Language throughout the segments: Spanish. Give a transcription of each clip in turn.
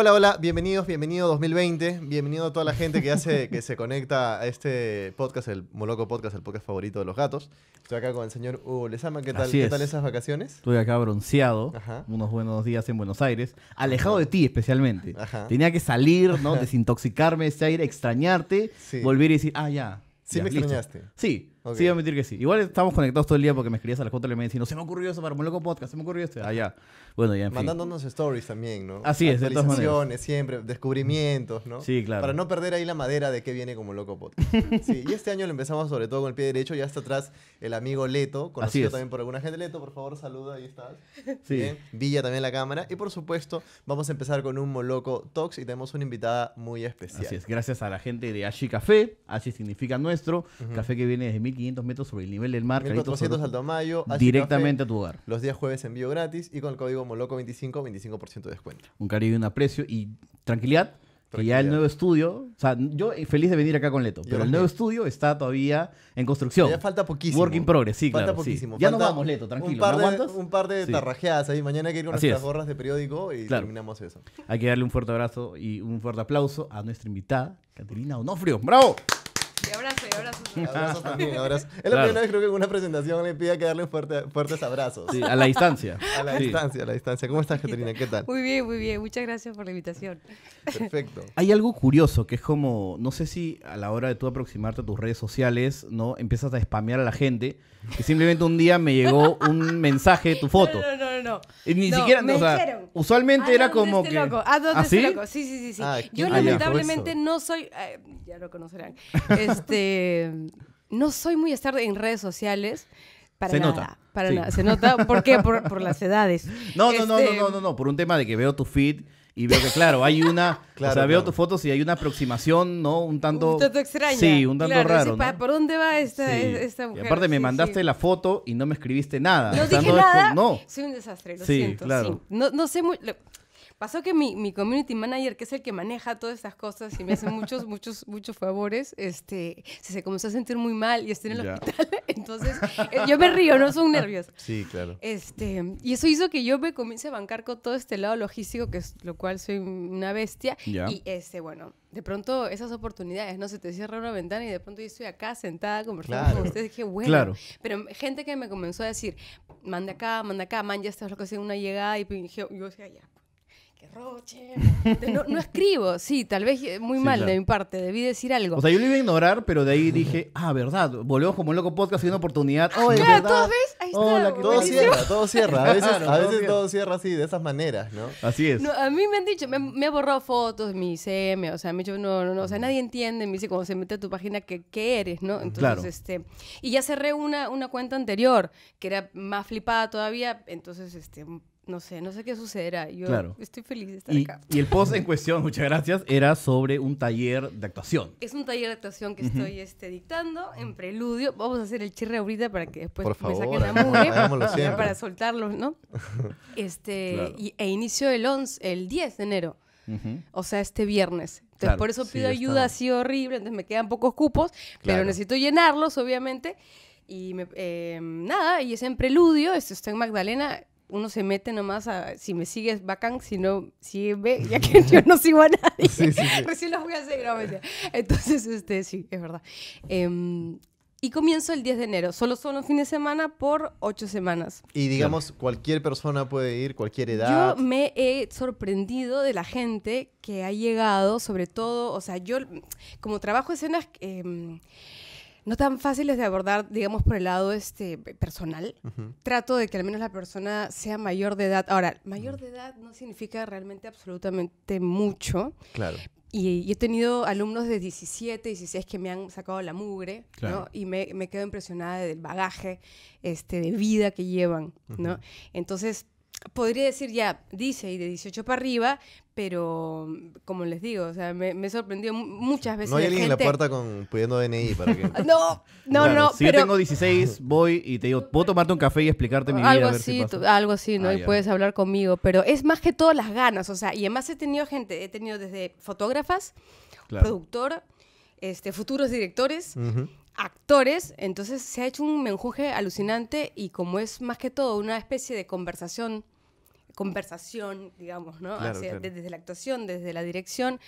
Hola, hola, bienvenidos, bienvenido 2020, bienvenido a toda la gente que hace que se conecta a este podcast, el Moloco Podcast, el podcast favorito de los gatos. Estoy acá con el señor Hugo Lezama, ¿qué tal, ¿qué tal esas vacaciones? Estuve acá bronceado, unos buenos días en Buenos Aires, alejado de ti especialmente. Tenía que salir, ¿no? Desintoxicarme de este ese aire, extrañarte, volver y decir, ah, ya, ¿Sí me extrañaste? Sí, sí, admitir que sí. Igual estamos conectados todo el día porque me escribías a las 4 de la mañana no se me ocurrió eso para Moloco Podcast, se me ocurrió esto. Ah, ya. Bueno, ya en Mandándonos stories también, ¿no? Así es, de todas maneras. siempre, descubrimientos, ¿no? Sí, claro. Para no perder ahí la madera de qué viene como loco podcast. sí, y este año lo empezamos sobre todo con el pie derecho. Ya está atrás el amigo Leto, conocido también por alguna gente. Leto, por favor, saluda, ahí estás. Sí. Villa también la cámara. Y por supuesto, vamos a empezar con un Moloco tox y tenemos una invitada muy especial. Así es, gracias a la gente de Ashi Café. Ashi significa nuestro. Café que viene desde 1500 metros sobre el nivel del mar. 1400 Alto Mayo. Directamente a tu hogar. Los días jueves envío gratis y con el código como loco 25, 25% de descuento. Un cariño y un aprecio y tranquilidad. Que ya el nuevo estudio, o sea, yo eh, feliz de venir acá con Leto, pero el nuevo estudio está todavía en construcción. Ya falta poquísimo. Work in progress, sí, falta Poquísimo. Ya nos vamos, Leto, tranquilo. Un par, de, tarrajeadas ahí. Mañana hay que ir con nuestras gorras de periódico y terminamos eso. Hay que darle un fuerte abrazo y un fuerte aplauso a nuestra invitada, Caterina Onofrio. ¡Bravo! Y abrazo. Ah. también, abrazos. Es la primera vez creo que en una presentación le pida que darle fuertes abrazos. Sí, a la distancia. A la distancia, a la distancia. ¿Cómo estás, Caterina? ¿Qué tal? Muy bien, muy bien. Muchas gracias por la invitación. Perfecto. Hay algo curioso que es como, no sé si a la hora de tú aproximarte a tus redes sociales, ¿no? Empiezas a spamear a la gente que simplemente un día me llegó un mensaje de tu foto. No, no, no. ni siquiera, o sea, usualmente ah, era como que... Loco? ¿A ah, dónde ¿Ah, loco? Sí, sí, sí. sí. Yo lamentablemente no soy... Eh, ya lo conocerán. Este... Em, no soy muy estar en redes sociales. Para nada, Para nada. Se nota. ¿Por qué? Por, las edades. No, no, no, este, no, no, no, por un tema de que veo tu feed y veo que, claro, hay una. o sea, veo tus fotos y hay una aproximación, ¿no? Un tanto. Un tanto extraña. Sí, un tanto raro. ¿Por dónde va esta, esta mujer? Y aparte, me mandaste la foto y no me escribiste nada. No dije no nada. no. Soy un desastre, lo siento. Claro. No, no sé muy. Pasó que mi, community manager, que es el que maneja todas estas cosas y me hace muchos, muchos, muchos favores, este, se, comenzó a sentir muy mal y estoy en el hospital. Entonces, eh, yo me río, no son nervios. Ah, sí, claro. Este, y eso hizo que yo me comience a bancar con todo este lado logístico, que es lo cual soy una bestia. Y este, bueno, de pronto esas oportunidades, ¿no? Se te cierra una ventana y de pronto yo estoy acá sentada conversando con ustedes. Dije, bueno. Pero gente que me comenzó a decir, manda acá, manda acá, man, ya estás que haciendo una llegada. Y pues, dije, yo decía, ya, roche. No, escribo, sí, tal vez eh, muy mal de mi parte, debí decir algo. O sea, yo lo iba a ignorar, pero de ahí dije, ah, verdad, volvemos como un loco podcast y una oportunidad. claro, ves? Ahí está. todo cierra, todo cierra. A veces, todo, cierra así, de esas maneras, ¿no? Así es. a mí me han dicho, me, me borrado fotos, mi CM, o sea, me dicho, no, no, no, o sea, nadie entiende, me dice, cuando se mete a tu página, ¿qué, eres, no? Entonces, este, y ya cerré una, una cuenta anterior, que era más flipada todavía, entonces, este, no sé, no sé qué sucederá. Yo estoy feliz de estar y, acá. Y el post en cuestión, muchas gracias, era sobre un taller de actuación. Es un taller de actuación que estoy editando este, dictando en preludio. Vamos a hacer el chirre ahorita para que después Por favor, me saquen la para soltarlo ¿no? Este, e inicio el, el 10 de enero. O sea, este viernes. Entonces, por eso pido ayuda así horrible. Entonces, me quedan pocos cupos, pero necesito llenarlos, obviamente. Y em, nada, y es en preludio. Esto está en Magdalena uno se mete nomás a si me sigues bacán, si no, si ve, ya que yo no sigo a nadie, sí, sí, los voy a hacer, No, Entonces, este, sí, es verdad. Em, y comienzo el 10 de enero, solo son los fines de semana por ocho semanas. Y digamos, cualquier persona puede ir, cualquier edad. Yo me he sorprendido de la gente que ha llegado, sobre todo, o sea, yo como trabajo escenas... Em, no tan fáciles de abordar, digamos, por el lado este, personal. Trato de que al menos la persona sea mayor de edad. Ahora, mayor de edad no significa realmente absolutamente mucho. Claro. Y, he tenido alumnos de 17, 16 que me han sacado la mugre, ¿no? Y me, quedo impresionada del bagaje este, de vida que llevan, ¿no? Entonces, podría decir ya, dice, y de 18 para arriba, pero, mm, como les digo, o sea, me, me sorprendió muchas veces. No hay alguien en la puerta con, pidiendo DNI para que. no, no, no. Si yo tengo 16, voy y te digo, ¿puedo tomarte un café y explicarte mi algo vida? algo así, Algo así, ¿no? Ah, y puedes hablar conmigo. Pero es más que todo las ganas, o sea, y además he tenido gente, he tenido desde fotógrafas, productor, este, futuros directores. actores, entonces se ha hecho un menjuje alucinante y como es más que todo una especie de conversación conversación, digamos, ¿no? Desde la actuación, desde la dirección,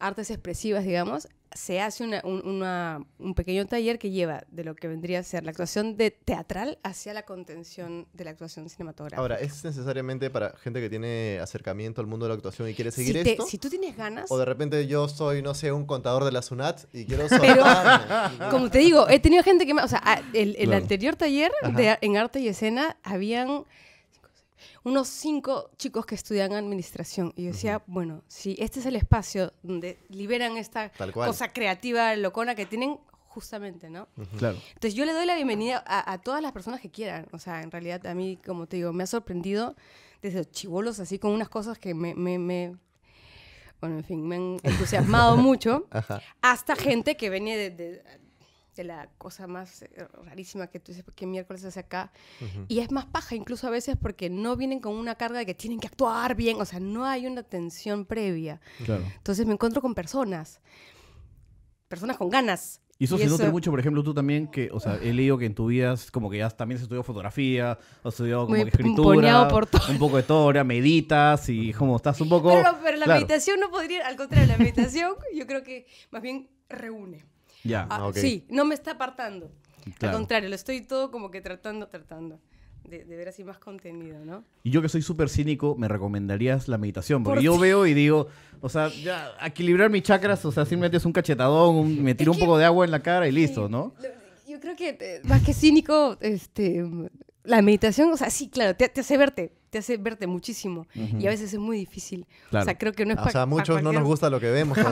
artes expresivas, digamos, se hace un, pequeño taller que lleva de lo que vendría a ser la actuación de teatral hacia la contención de la actuación cinematográfica. Ahora, ¿es necesariamente para gente que tiene acercamiento al mundo de la actuación y quiere seguir si esto? Si tú tienes ganas... O de repente yo soy, no sé, un contador de la SUNAT y quiero Pero, como te digo, he tenido gente que... Me, o sea, el, anterior taller en arte y escena habían unos cinco chicos que estudian administración. Y yo decía, bueno, si este es el espacio donde liberan esta cosa creativa, locona que tienen, justamente, ¿no? Entonces yo le doy la bienvenida a, todas las personas que quieran. O sea, en realidad a mí, como te digo, me ha sorprendido desde chivolos así con unas cosas que me, bueno, en fin, me han entusiasmado mucho, hasta gente que venía de, de la cosa más eh, rarísima que tú dices, que miércoles hace acá? Y es más paja incluso a veces porque no vienen con una carga de que tienen que actuar bien, o sea, no hay una tensión previa. Entonces me encuentro con personas, personas con ganas. Y eso se nota mucho, por ejemplo, tú también, que, o sea, he leído que en tu vida, como que ya también has estudiado fotografía, has estudiado como escritura, un poco de historia, meditas y como estás un poco... Pero, pero la meditación no podría, al contrario, la meditación yo creo que más bien reúne. Ah, sí, no me está apartando. Al contrario, lo estoy todo como que tratando, tratando. De, ver así más contenido, ¿no? Y yo que soy súper cínico, me recomendarías la meditación, porque yo veo y digo, o sea, ya, equilibrar mis chakras, o sea, simplemente es un cachetadón, me tiro un poco de agua en la cara y listo, ¿no? Yo creo que eh, más que cínico, este, la meditación, o sea, sí, claro, te, hace verte, te hace verte muchísimo y a veces es muy difícil. O sea, creo que no es para... O sea, a muchos no nos gusta lo que vemos.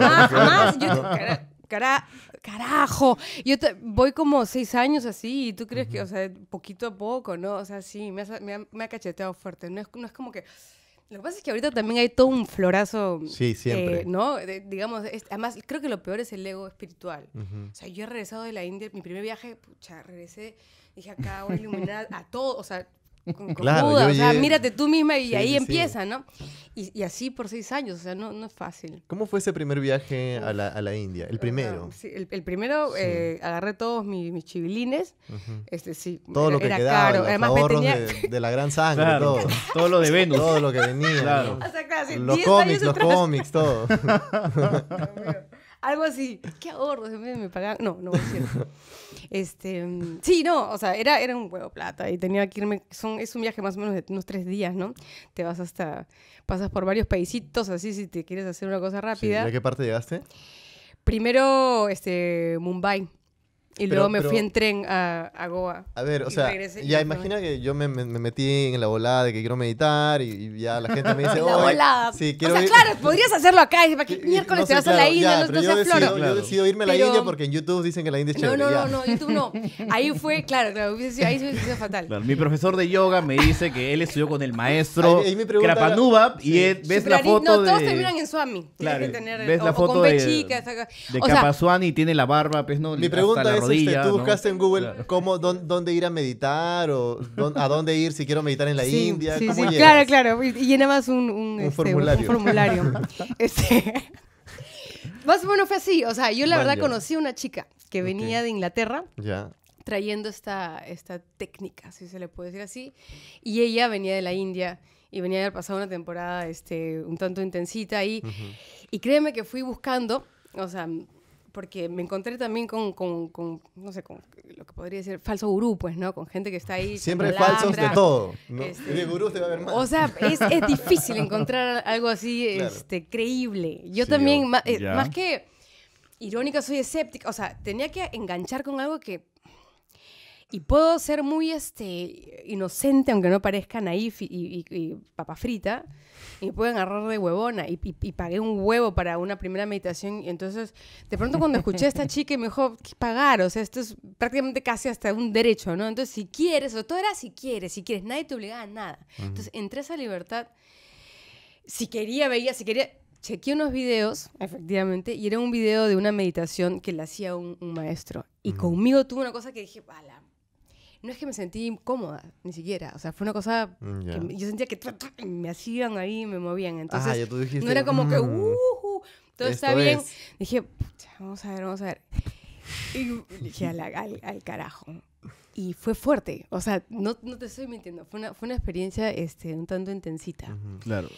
Ah, cara, carajo. Yo voy como seis años así y tú crees que, o sea, poquito a poco, ¿no? O sea, sí, me, ha, cacheteado fuerte. No es, no es como que... Lo que pasa es que ahorita también hay todo un florazo. Sí, siempre. Eh, ¿No? digamos, además, creo que lo peor es el ego espiritual. O sea, yo he regresado de la India, mi primer viaje, pucha, regresé, dije acá voy a iluminar a todo, o sea, claro, o sea, mírate tú misma y ahí empieza, ¿no? Y, así por seis años, o sea, no, es fácil. ¿Cómo fue ese primer viaje a la, India? El primero. Ah, el, primero eh, agarré todos mis, mis chivilines, este, sí, todo lo que era quedaba, caro. Además, me tenía... de, la gran sangre, todo. todo lo de Venus. todo lo que venía. los cómics, los cómics, todo. Algo así. ¿Qué ahorro? Me, me pagaban. No, no voy a Este, mm, sí, no, o sea, era, era un huevo plata y tenía que irme, es un viaje más o menos de unos tres días, ¿no? Te vas hasta, pasas por varios paisitos, así, si te quieres hacer una cosa rápida. qué parte llegaste? Primero, este, Mumbai. Y luego me fui en tren a, Goa. A ver, o sea, ya imagina que yo me, metí en la volada de que quiero meditar y, ya la gente me dice, la volada. Sí, quiero o sea, claro, podrías hacerlo acá y para qué miércoles te vas a la India, no, yo decido, Yo decido irme a la India porque en YouTube dicen que la India es chévere. No, no, no, no, YouTube no. Ahí fue, claro, claro, ahí se fatal. mi profesor de yoga me dice que él estudió con el maestro Krapanuba y ves la foto no, de... No, todos terminan en Swami. Claro, ves la foto de... O de Capasuani tiene la barba, pues no. Mi pregunta es este, ¿Tú buscaste en Google cómo, dónde, ir a meditar o a dónde ir si quiero meditar en la India? Sí, sí, claro, claro. Y llena más un, este, formulario. Este, más o menos fue así. O sea, yo la verdad conocí a una chica que venía de Inglaterra. trayendo esta, esta técnica, si se le puede decir así. Y ella venía de la India y venía de haber pasado una temporada este, un tanto intensita ahí. Y créeme que fui buscando, o sea, porque me encontré también con, no sé, con lo que podría decir falso gurú, pues, ¿no? Con gente que está ahí. Siempre hay falsos de todo. ¿no? Este, de O sea, es, difícil encontrar algo así este, creíble. Yo también, eh, más que irónica, soy escéptica. O sea, tenía que enganchar con algo que y puedo ser muy este, inocente, aunque no parezca naif y, y, y papa frita, y me pueden agarrar de huevona. Y, pagué un huevo para una primera meditación. Y entonces, de pronto, cuando escuché a esta chica, me dijo, ¿qué pagar? O sea, esto es prácticamente casi hasta un derecho, ¿no? Entonces, si quieres, o todo era si quieres, si quieres, nadie te obligaba a nada. Entonces, entré a esa libertad. Si quería, veía, si quería. Chequé unos videos, efectivamente, y era un video de una meditación que le hacía un, maestro. Y conmigo tuvo una cosa que dije, ¡pala! no es que me sentí incómoda, ni siquiera. O sea, fue una cosa mm, que yo sentía que me hacían ahí, me movían. Entonces, no era como que, mm, todo está bien. Dije, vamos a ver, vamos a ver. Y dije, al, al, carajo. Y fue fuerte. O sea, no, te estoy mintiendo. Fue una, fue una experiencia este, un tanto intensita. claro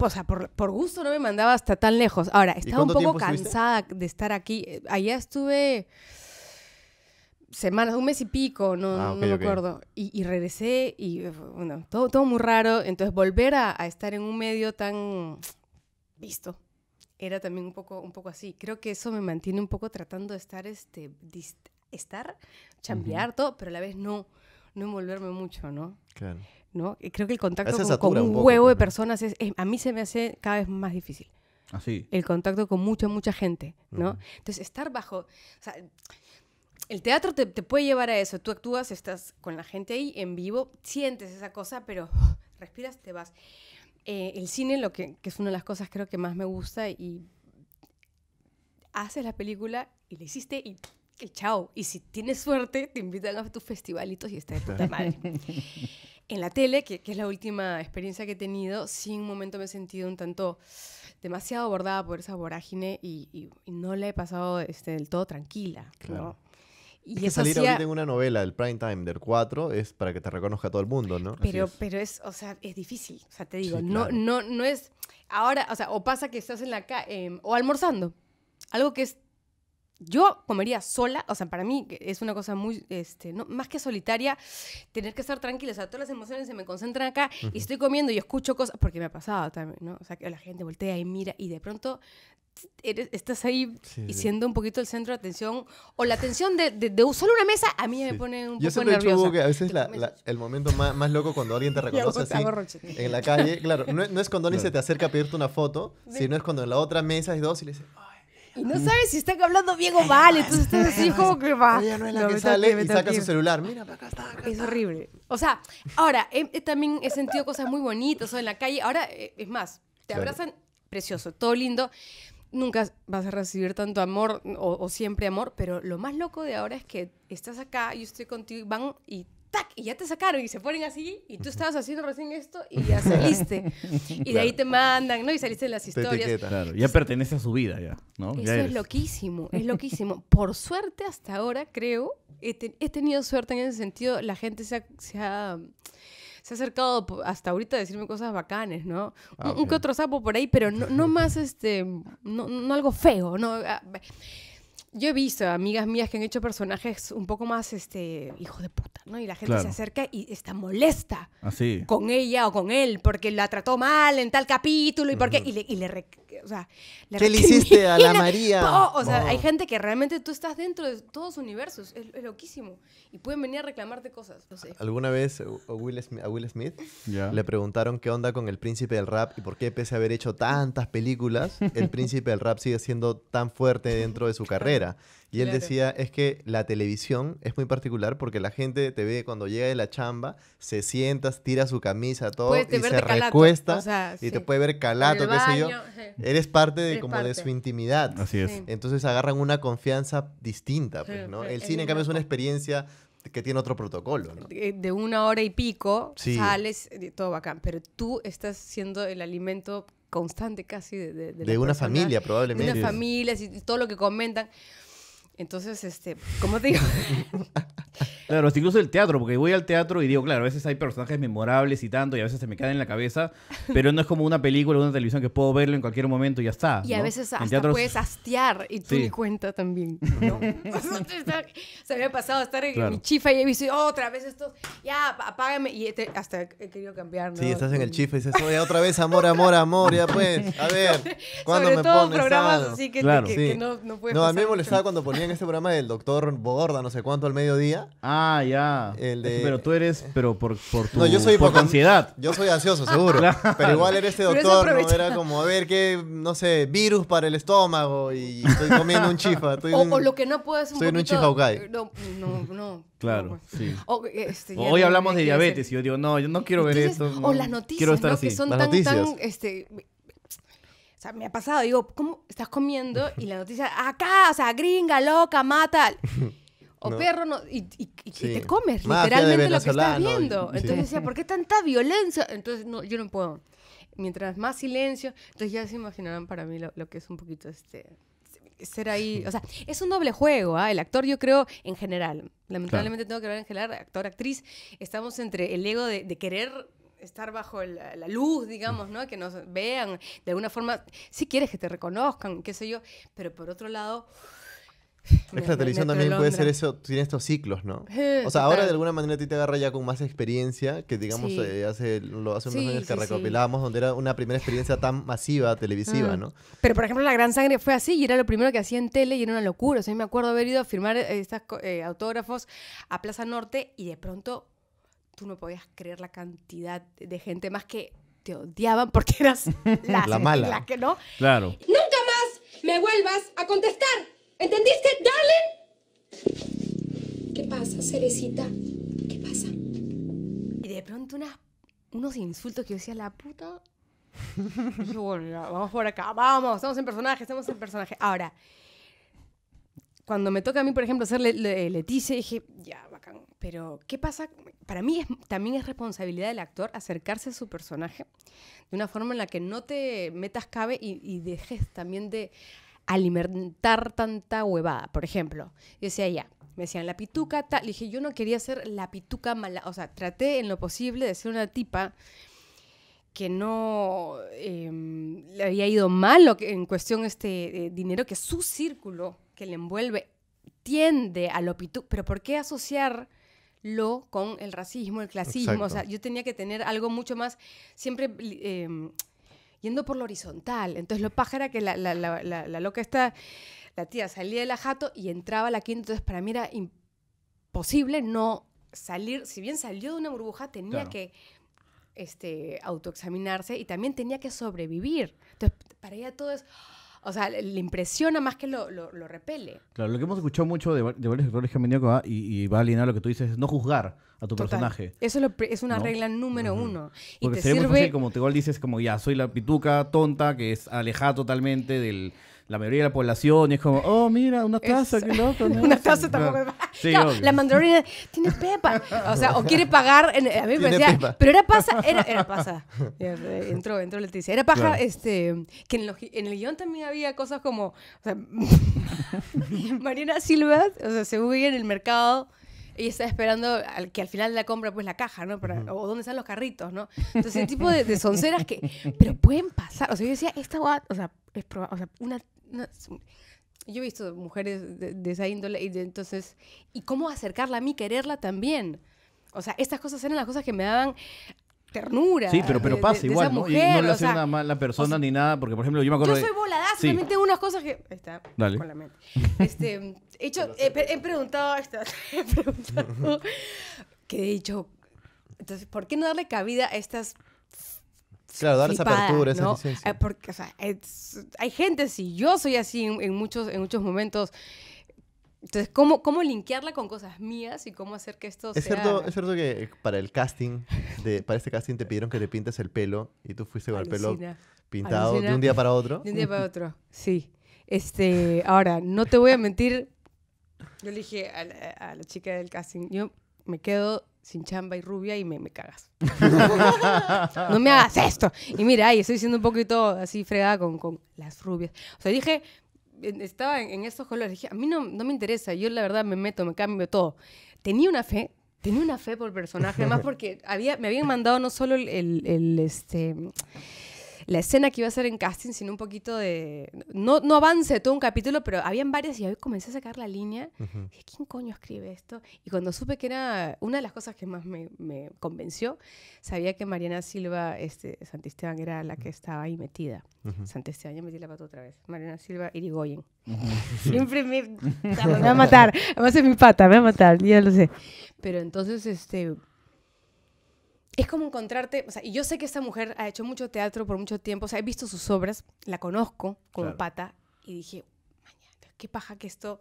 o sea, por, gusto no me mandaba hasta tan lejos. Ahora, estaba un poco cansada de estar aquí. Allá estuve semanas, un mes y pico, no, ah, no me acuerdo. Y, regresé y bueno, todo, todo muy raro. Entonces volver a, estar en un medio tan visto era también un poco, un poco así. Creo que eso me mantiene un poco tratando de estar, este, estar, chambear todo, pero a la vez no, no envolverme mucho, ¿no? Claro. ¿No? Y creo que el contacto con, un, huevo de pues, personas es, a mí se me hace cada vez más difícil. Así. Ah, el contacto con mucha, mucha gente, ¿no? Entonces, estar bajo, o sea, el teatro te, puede llevar a eso. Tú actúas, estás con la gente ahí en vivo, sientes esa cosa, pero respiras, te vas. Eh, el cine, lo que, es una de las cosas creo que más me gusta y haces la película y la hiciste y, chao. Y si tienes suerte, te invitan a tus festivalitos y está de puta madre. en la tele, que, es la última experiencia que he tenido, sí un momento me he sentido un tanto demasiado abordada por esa vorágine y, no la he pasado este, del todo tranquila. Claro y es que salir hacía... en una novela del prime time del 4 es para que te reconozca todo el mundo, ¿no? Pero, es. pero es, o sea, es difícil. O sea, te digo, no, no, no es. Ahora, o sea, o pasa que estás en la calle em, o almorzando. Algo que es. Yo comería sola, o sea, para mí es una cosa muy, este, no, más que solitaria, tener que estar tranquila, o sea, todas las emociones se me concentran acá y estoy comiendo y escucho cosas, porque me ha pasado también, ¿no? O sea, que la gente voltea y mira y de pronto estás ahí y siendo un poquito el centro de atención o la atención de, de, solo una mesa, a mí me pone un poco nerviosa. Yo siempre que a veces el momento más, loco cuando alguien te reconoce en la calle, claro, no, es cuando alguien se te acerca a pedirte una foto, sino es cuando en la otra mesa hay dos y le dices... Y no sabes si están hablando bien o mal, entonces estás así como que va. no es la y saca su celular. Mira, acá acá Es horrible. O sea, ahora, también he sentido cosas muy bonitas o en la calle. Ahora, eh, es más, te abrazan, precioso, todo lindo nunca vas a recibir tanto amor o, siempre amor, pero lo más loco de ahora es que estás acá, yo estoy contigo y van y ¡tac! Y ya te sacaron y se ponen así y tú estabas haciendo recién esto y ya saliste. y de ahí te mandan, ¿no? Y saliste de las historias. ya pertenece a su vida ya, ¿no? Eso es loquísimo, es loquísimo. Por suerte hasta ahora, creo, he, tenido suerte en ese sentido, la gente se ha se ha acercado hasta ahorita a decirme cosas bacanes, ¿no? Ah, un, que otro sapo por ahí, pero no, más, este, no, algo feo, ¿no? Ah, Yo he visto amigas mías que han hecho personajes un poco más, este, hijo de puta, ¿no? Y la gente se acerca y está molesta Así. Ah, con ella o con él porque la trató mal en tal capítulo y porque, y le, y le ¿qué le hiciste a la María? o sea, hay gente que realmente tú estás dentro de todos los universos, es, loquísimo. Y pueden venir a reclamarte cosas, no sé. ¿Alguna vez eh, a Will Smith, le preguntaron qué onda con el príncipe del rap y por qué, pese a haber hecho tantas películas, el príncipe del rap sigue siendo tan fuerte dentro de su carrera? Y él decía, es que la televisión es muy particular porque la gente te ve cuando llega de la chamba, se sienta, tira su camisa, todo, y se recuesta y te puede ver calato, qué sé yo. Eres parte de como de su intimidad. Así es. Entonces agarran una confianza distinta, pues, ¿no? Pues, el cine, en cambio, es una experiencia que tiene otro protocolo, De una hora y pico sales, eh, todo bacán, pero tú estás siendo el alimento constante casi de... una familia, probablemente. De una familia, y todo lo que comentan. Entonces, este, ¿cómo te digo? claro, incluso el teatro, porque voy al teatro y digo, claro, a veces hay personajes memorables y tanto, y a veces se me caen en la cabeza, pero no es como una película o una televisión que puedo verlo en cualquier momento y ya está. Y a veces hasta puedes hastear y tú ni cuenta también. se me ha pasado estar en mi chifa y he visto otra vez esto, ya, apágame, y hasta he querido cambiar, Sí, estás en el chifa y dices, oye, otra vez amor, amor, amor, ya pues, a ver, ¿cuándo Sobre me todo pones programas así que, claro. no, no puedes No, a mí me molestaba cuando ponían en este programa del doctor Borda, no sé cuánto al mediodía. Ah, ya. Pero tú eres, pero por, por tu no, yo soy ansiedad. Yo soy ansioso, seguro. Pero igual eres este doctor, ¿no? era como, a ver, qué, no sé, virus para el estómago y estoy comiendo un chifa. o, lo que no puedo es un Estoy en un chifa No, no, no. Claro, sí. O, oh, este, Hoy hablamos de diabetes y yo digo, no, yo no quiero ver eso. o las noticias, ¿no? que son tan, tan este, o sea, me ha pasado, digo, ¿cómo estás comiendo? Y la noticia, acá, o sea, gringa, loca, mata. O perro, no, y, te comes literalmente lo que estás viendo. Entonces decía, ¿por qué tanta violencia? Entonces, no, yo no puedo. Mientras más silencio, entonces ya se imaginarán para mí lo, que es un poquito este ser ahí, o sea, es un doble juego, ¿eh? el actor yo creo en general, lamentablemente tengo que ver en general, actor, actriz, estamos entre el ego de, de querer estar bajo la, luz, digamos, ¿no? Que nos vean, de alguna forma, si quieres que te reconozcan, qué sé yo, pero por otro lado... Es que la televisión también puede ser eso, tiene estos ciclos, ¿no? o sea, ahora de alguna manera a ti te agarra ya con más experiencia, que digamos eh, hace, lo hace unos años que recopilábamos, donde era una primera experiencia tan masiva, televisiva, mm. ¿no? Pero por ejemplo, La Gran Sangre fue así y era lo primero que hacía en tele y era una locura. O sea, me acuerdo haber ido a firmar eh, estos eh, autógrafos a Plaza Norte y de pronto tú no podías creer la cantidad de gente más que te odiaban porque eras la, mala. que no. Claro. Nunca más me vuelvas a contestar. ¿Entendiste, darling? ¿Qué pasa, cerecita? ¿Qué pasa? Y de pronto unos insultos que yo decía, la puta. vamos por acá, vamos, estamos en personaje, estamos en personaje. Ahora, cuando me toca a mí, por ejemplo, hacerle Leticia, dije, ya, pero, ¿qué pasa? Para mí también es responsabilidad del actor acercarse a su personaje de una forma en la que no te metas cabe y, dejes también de alimentar tanta huevada. Por ejemplo, yo decía ya, me decían la pituca, tal. Le dije, yo no quería ser la pituca mala. O sea, traté en lo posible de ser una tipa que no em, le había ido mal en cuestión este eh, dinero, que su círculo que le envuelve tiende a lo pitu... Pero ¿por qué asociarlo con el racismo, el clasismo? O sea, yo tenía que tener algo mucho más, siempre em, yendo por lo horizontal. Entonces lo era que la, la, la, la, loca está, la tía salía de la jato y entraba a la quinta. Entonces para mí era imposible no salir, si bien salió de una burbuja, tenía que este, autoexaminarse y también tenía que sobrevivir. Entonces para ella todo es o sea, le impresiona más que lo, lo, repele. Claro, lo que hemos escuchado mucho de, varios actores que han venido ah, y, va a alinear lo que tú dices, es no juzgar a tu personaje. Eso lo, es una regla número uno. Porque sería muy fácil, como te igual dices, como ya, soy la pituca tonta que es alejada totalmente del la mayoría de la población es como, oh, mira, una taza, qué loco. ¿no? una taza tampoco. es Sí, la mandarina tiene pepa. O sea, o quiere pagar. a mí me decía, Pero era pasa, era, era pasa. Eh, entró, entró Leticia. Era paja, este, que en, en el guión también había cosas como, o sea, Mariana Silva, o sea, se huye en el mercado y está esperando que al final de la compra, pues la caja, ¿no? o dónde están los carritos, ¿no? Entonces, el tipo de, sonceras que, pero pueden pasar. O sea, yo decía, esta o sea, es o sea, una, yo he visto mujeres de, esa índole y entonces, ¿y cómo acercarla a mí, quererla también? O sea, estas cosas eran las cosas que me daban ternura. Sí, pero, pero pasa igual, ¿no? y no le hace nada una la persona ni nada, porque por ejemplo yo me acuerdo. Yo soy voladaza, solamente unas cosas que. está, Dale. con la mente. Este, he, hecho, he, preguntado, he preguntado que he dicho, entonces, ¿por qué no darle cabida a estas Claro, dar esa apertura, esa eh, Porque, o sea, hay gente, si yo soy así en, muchos, en muchos momentos. Entonces, ¿cómo, ¿cómo linkearla con cosas mías y cómo hacer que esto es sea... Cierto, es cierto que eh, para el casting, de, para este casting te pidieron que te pintes el pelo y tú fuiste con el pelo pintado de un día para otro. De un día para otro, sí. Este, ahora, no te voy a mentir, yo le dije a la chica del casting, yo me quedo sin chamba y rubia y me, me cagas. no me hagas esto. Y mira, ahí estoy siendo un poquito así fregada con, las rubias. O sea, dije, estaba en, estos colores, dije, a mí no, no me interesa, yo la verdad me meto, me cambio todo. Tenía una fe tenía una fe por el personaje, además porque había, me habían mandado no solo el, el, el este, la escena que iba a ser en casting, sino un poquito de... No, no avance todo un capítulo, pero habían varias y ahí comencé a sacar la línea. ¿quién coño escribe esto? Y cuando supe que era una de las cosas que más me, convenció, sabía que Mariana Silva este, Santisteban era la que estaba ahí metida. Santisteban, ya metí la pata otra vez. Mariana Silva Irigoyen. Siempre me, me va a matar. Además es mi pata, me va a matar, ya lo sé. Pero entonces, este es como encontrarte, o sea, y yo sé que esta mujer ha hecho mucho teatro por mucho tiempo, o sea, he visto sus obras, la conozco como pata, y dije, mañana, qué paja que esto...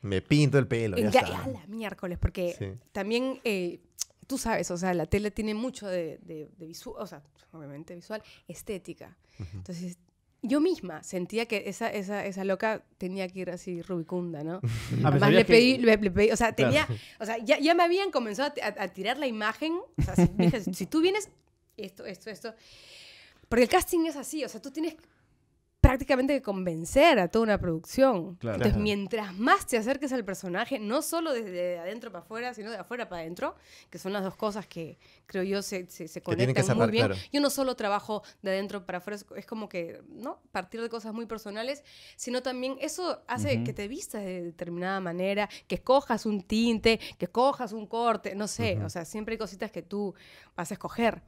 Me pinto el pelo. Ya, ya A la miércoles, porque también eh, tú sabes, o sea, la tele tiene mucho de, de, visual, o sea, obviamente visual, estética. Entonces, yo misma sentía que esa, esa, esa loca tenía que ir así rubicunda, ¿no? le pedí, o sea, tenía, o sea, ya, me habían comenzado a, tirar la imagen, o sea, dije, si tú vienes, esto, esto, esto, porque el casting es así, o sea, tú tienes prácticamente convencer a toda una producción. Entonces, mientras más te acerques al personaje, no solo desde adentro para afuera, sino de afuera para adentro, que son las dos cosas que creo yo se, conectan muy bien. Yo no solo trabajo de adentro para afuera, es como que, ¿no? Partir de cosas muy personales, sino también eso hace que te vistas de determinada manera, que escojas un tinte, que escojas un corte, no sé, o sea, siempre hay cositas que tú vas a escoger.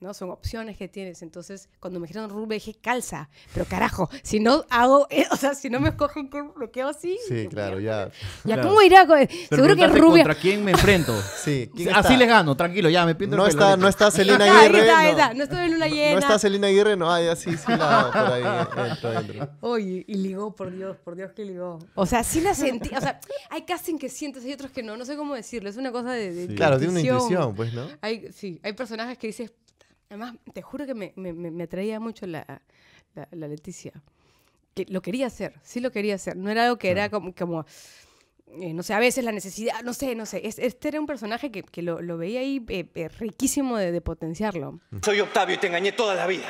¿no? Son opciones que tienes. Entonces, cuando me dijeron Rube, dije, calza. Pero carajo, si no hago, e-", o sea, si no me escojo un bloqueo así. Sí, claro, ya. ¿Ya cómo irá? Seguro que Rubia. ¿Contra quién me enfrento? sí. Así les gano, tranquilo, ya, me pinto no el está, No está Celina Aguirre. no. Está, no estoy en una llena. No está Celina Aguirre, no, ya sí, sí la por ahí, Oye, y ligó, por Dios, por Dios que ligó. O sea, sí la sentí, o sea, hay casting que sientes, hay otros que no, no sé cómo decirlo, es una cosa de. de sí. Claro, tiene una intuición, pues, ¿no? sí, hay personajes que dices Además, te juro que me, me, me atraía mucho la, la, Leticia. Que lo quería hacer, sí lo quería hacer. No era algo que era como, como eh, no sé, a veces la necesidad, no sé, no sé. este era un personaje que, que lo, lo, veía ahí eh, eh, riquísimo de, de, potenciarlo. Mm. Soy Octavio y te engañé toda la vida.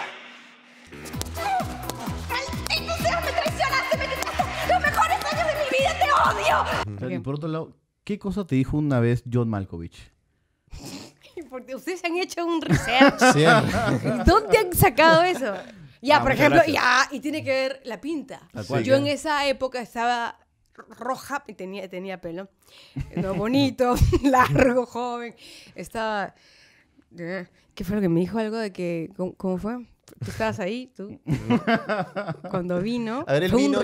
¡Maldito sea! ¡Me traicionaste! ¡Me quitaste los mejores años de mi vida! ¡Te odio! por otro lado, ¿qué cosa te dijo una vez John Malkovich? ustedes han hecho un research. ¿Dónde han sacado eso? Ya, ah, por ejemplo, ya, y tiene que ver la pinta. Yo en esa época estaba roja, tenía, tenía pelo, eh, no, bonito, largo, joven, estaba... Eh, ¿Qué fue lo que me dijo algo de que... cómo fue? Tú estabas ahí, tú. Cuando vino. A ver, vino.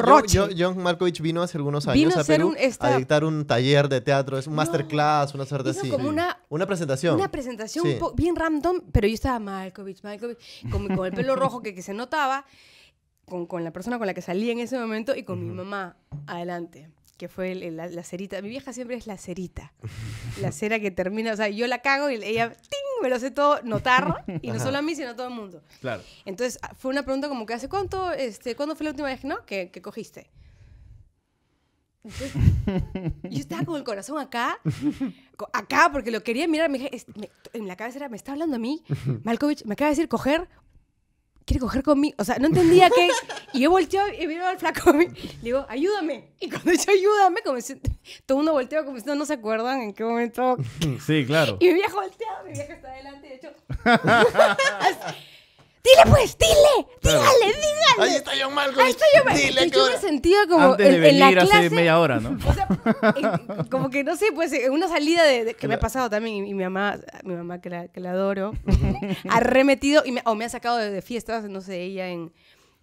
John Markovich vino hace algunos años a dictar un taller de teatro, es un masterclass, una suerte así. una, presentación. Una presentación bien random, pero yo estaba Malkovich, Malkovich, con, el pelo rojo que, se notaba, con, con, la persona con la que salía en ese momento y con mi mamá adelante que fue la, cerita. Mi vieja siempre es la cerita. La cera que termina, o sea, yo la cago y ella, me lo hace todo notar, y no solo a mí, sino a todo el mundo. Claro. Entonces, ah, fue una pregunta como que, ¿hace cuánto, este, cuándo fue la última vez ¿no? que, que cogiste? yo estaba con el corazón acá, acá, porque lo quería mirar. Me, dije, en la cabeza era, me está hablando a mí. Malkovich me acaba de decir coger quiere coger conmigo. O sea, no entendía qué. Y yo volteo y vino al flaco. Le digo, ayúdame. Y cuando yo ayúdame, como si, todo uno volteaba como si no, se acuerdan en qué momento. Sí, claro. Y mi viejo volteaba, mi viejo está adelante, de hecho. Dile pues, dile, dígale, dígale. Ahí está John Malcolm. Ahí está John yo me sentía como en, venir la clase, media hora, ¿no? O sea, como que no sé, pues una salida de, que me ha pasado también y, mi mamá, mi mamá que la, que la adoro, ha remetido y me, o me ha sacado de fiestas, no sé, ella en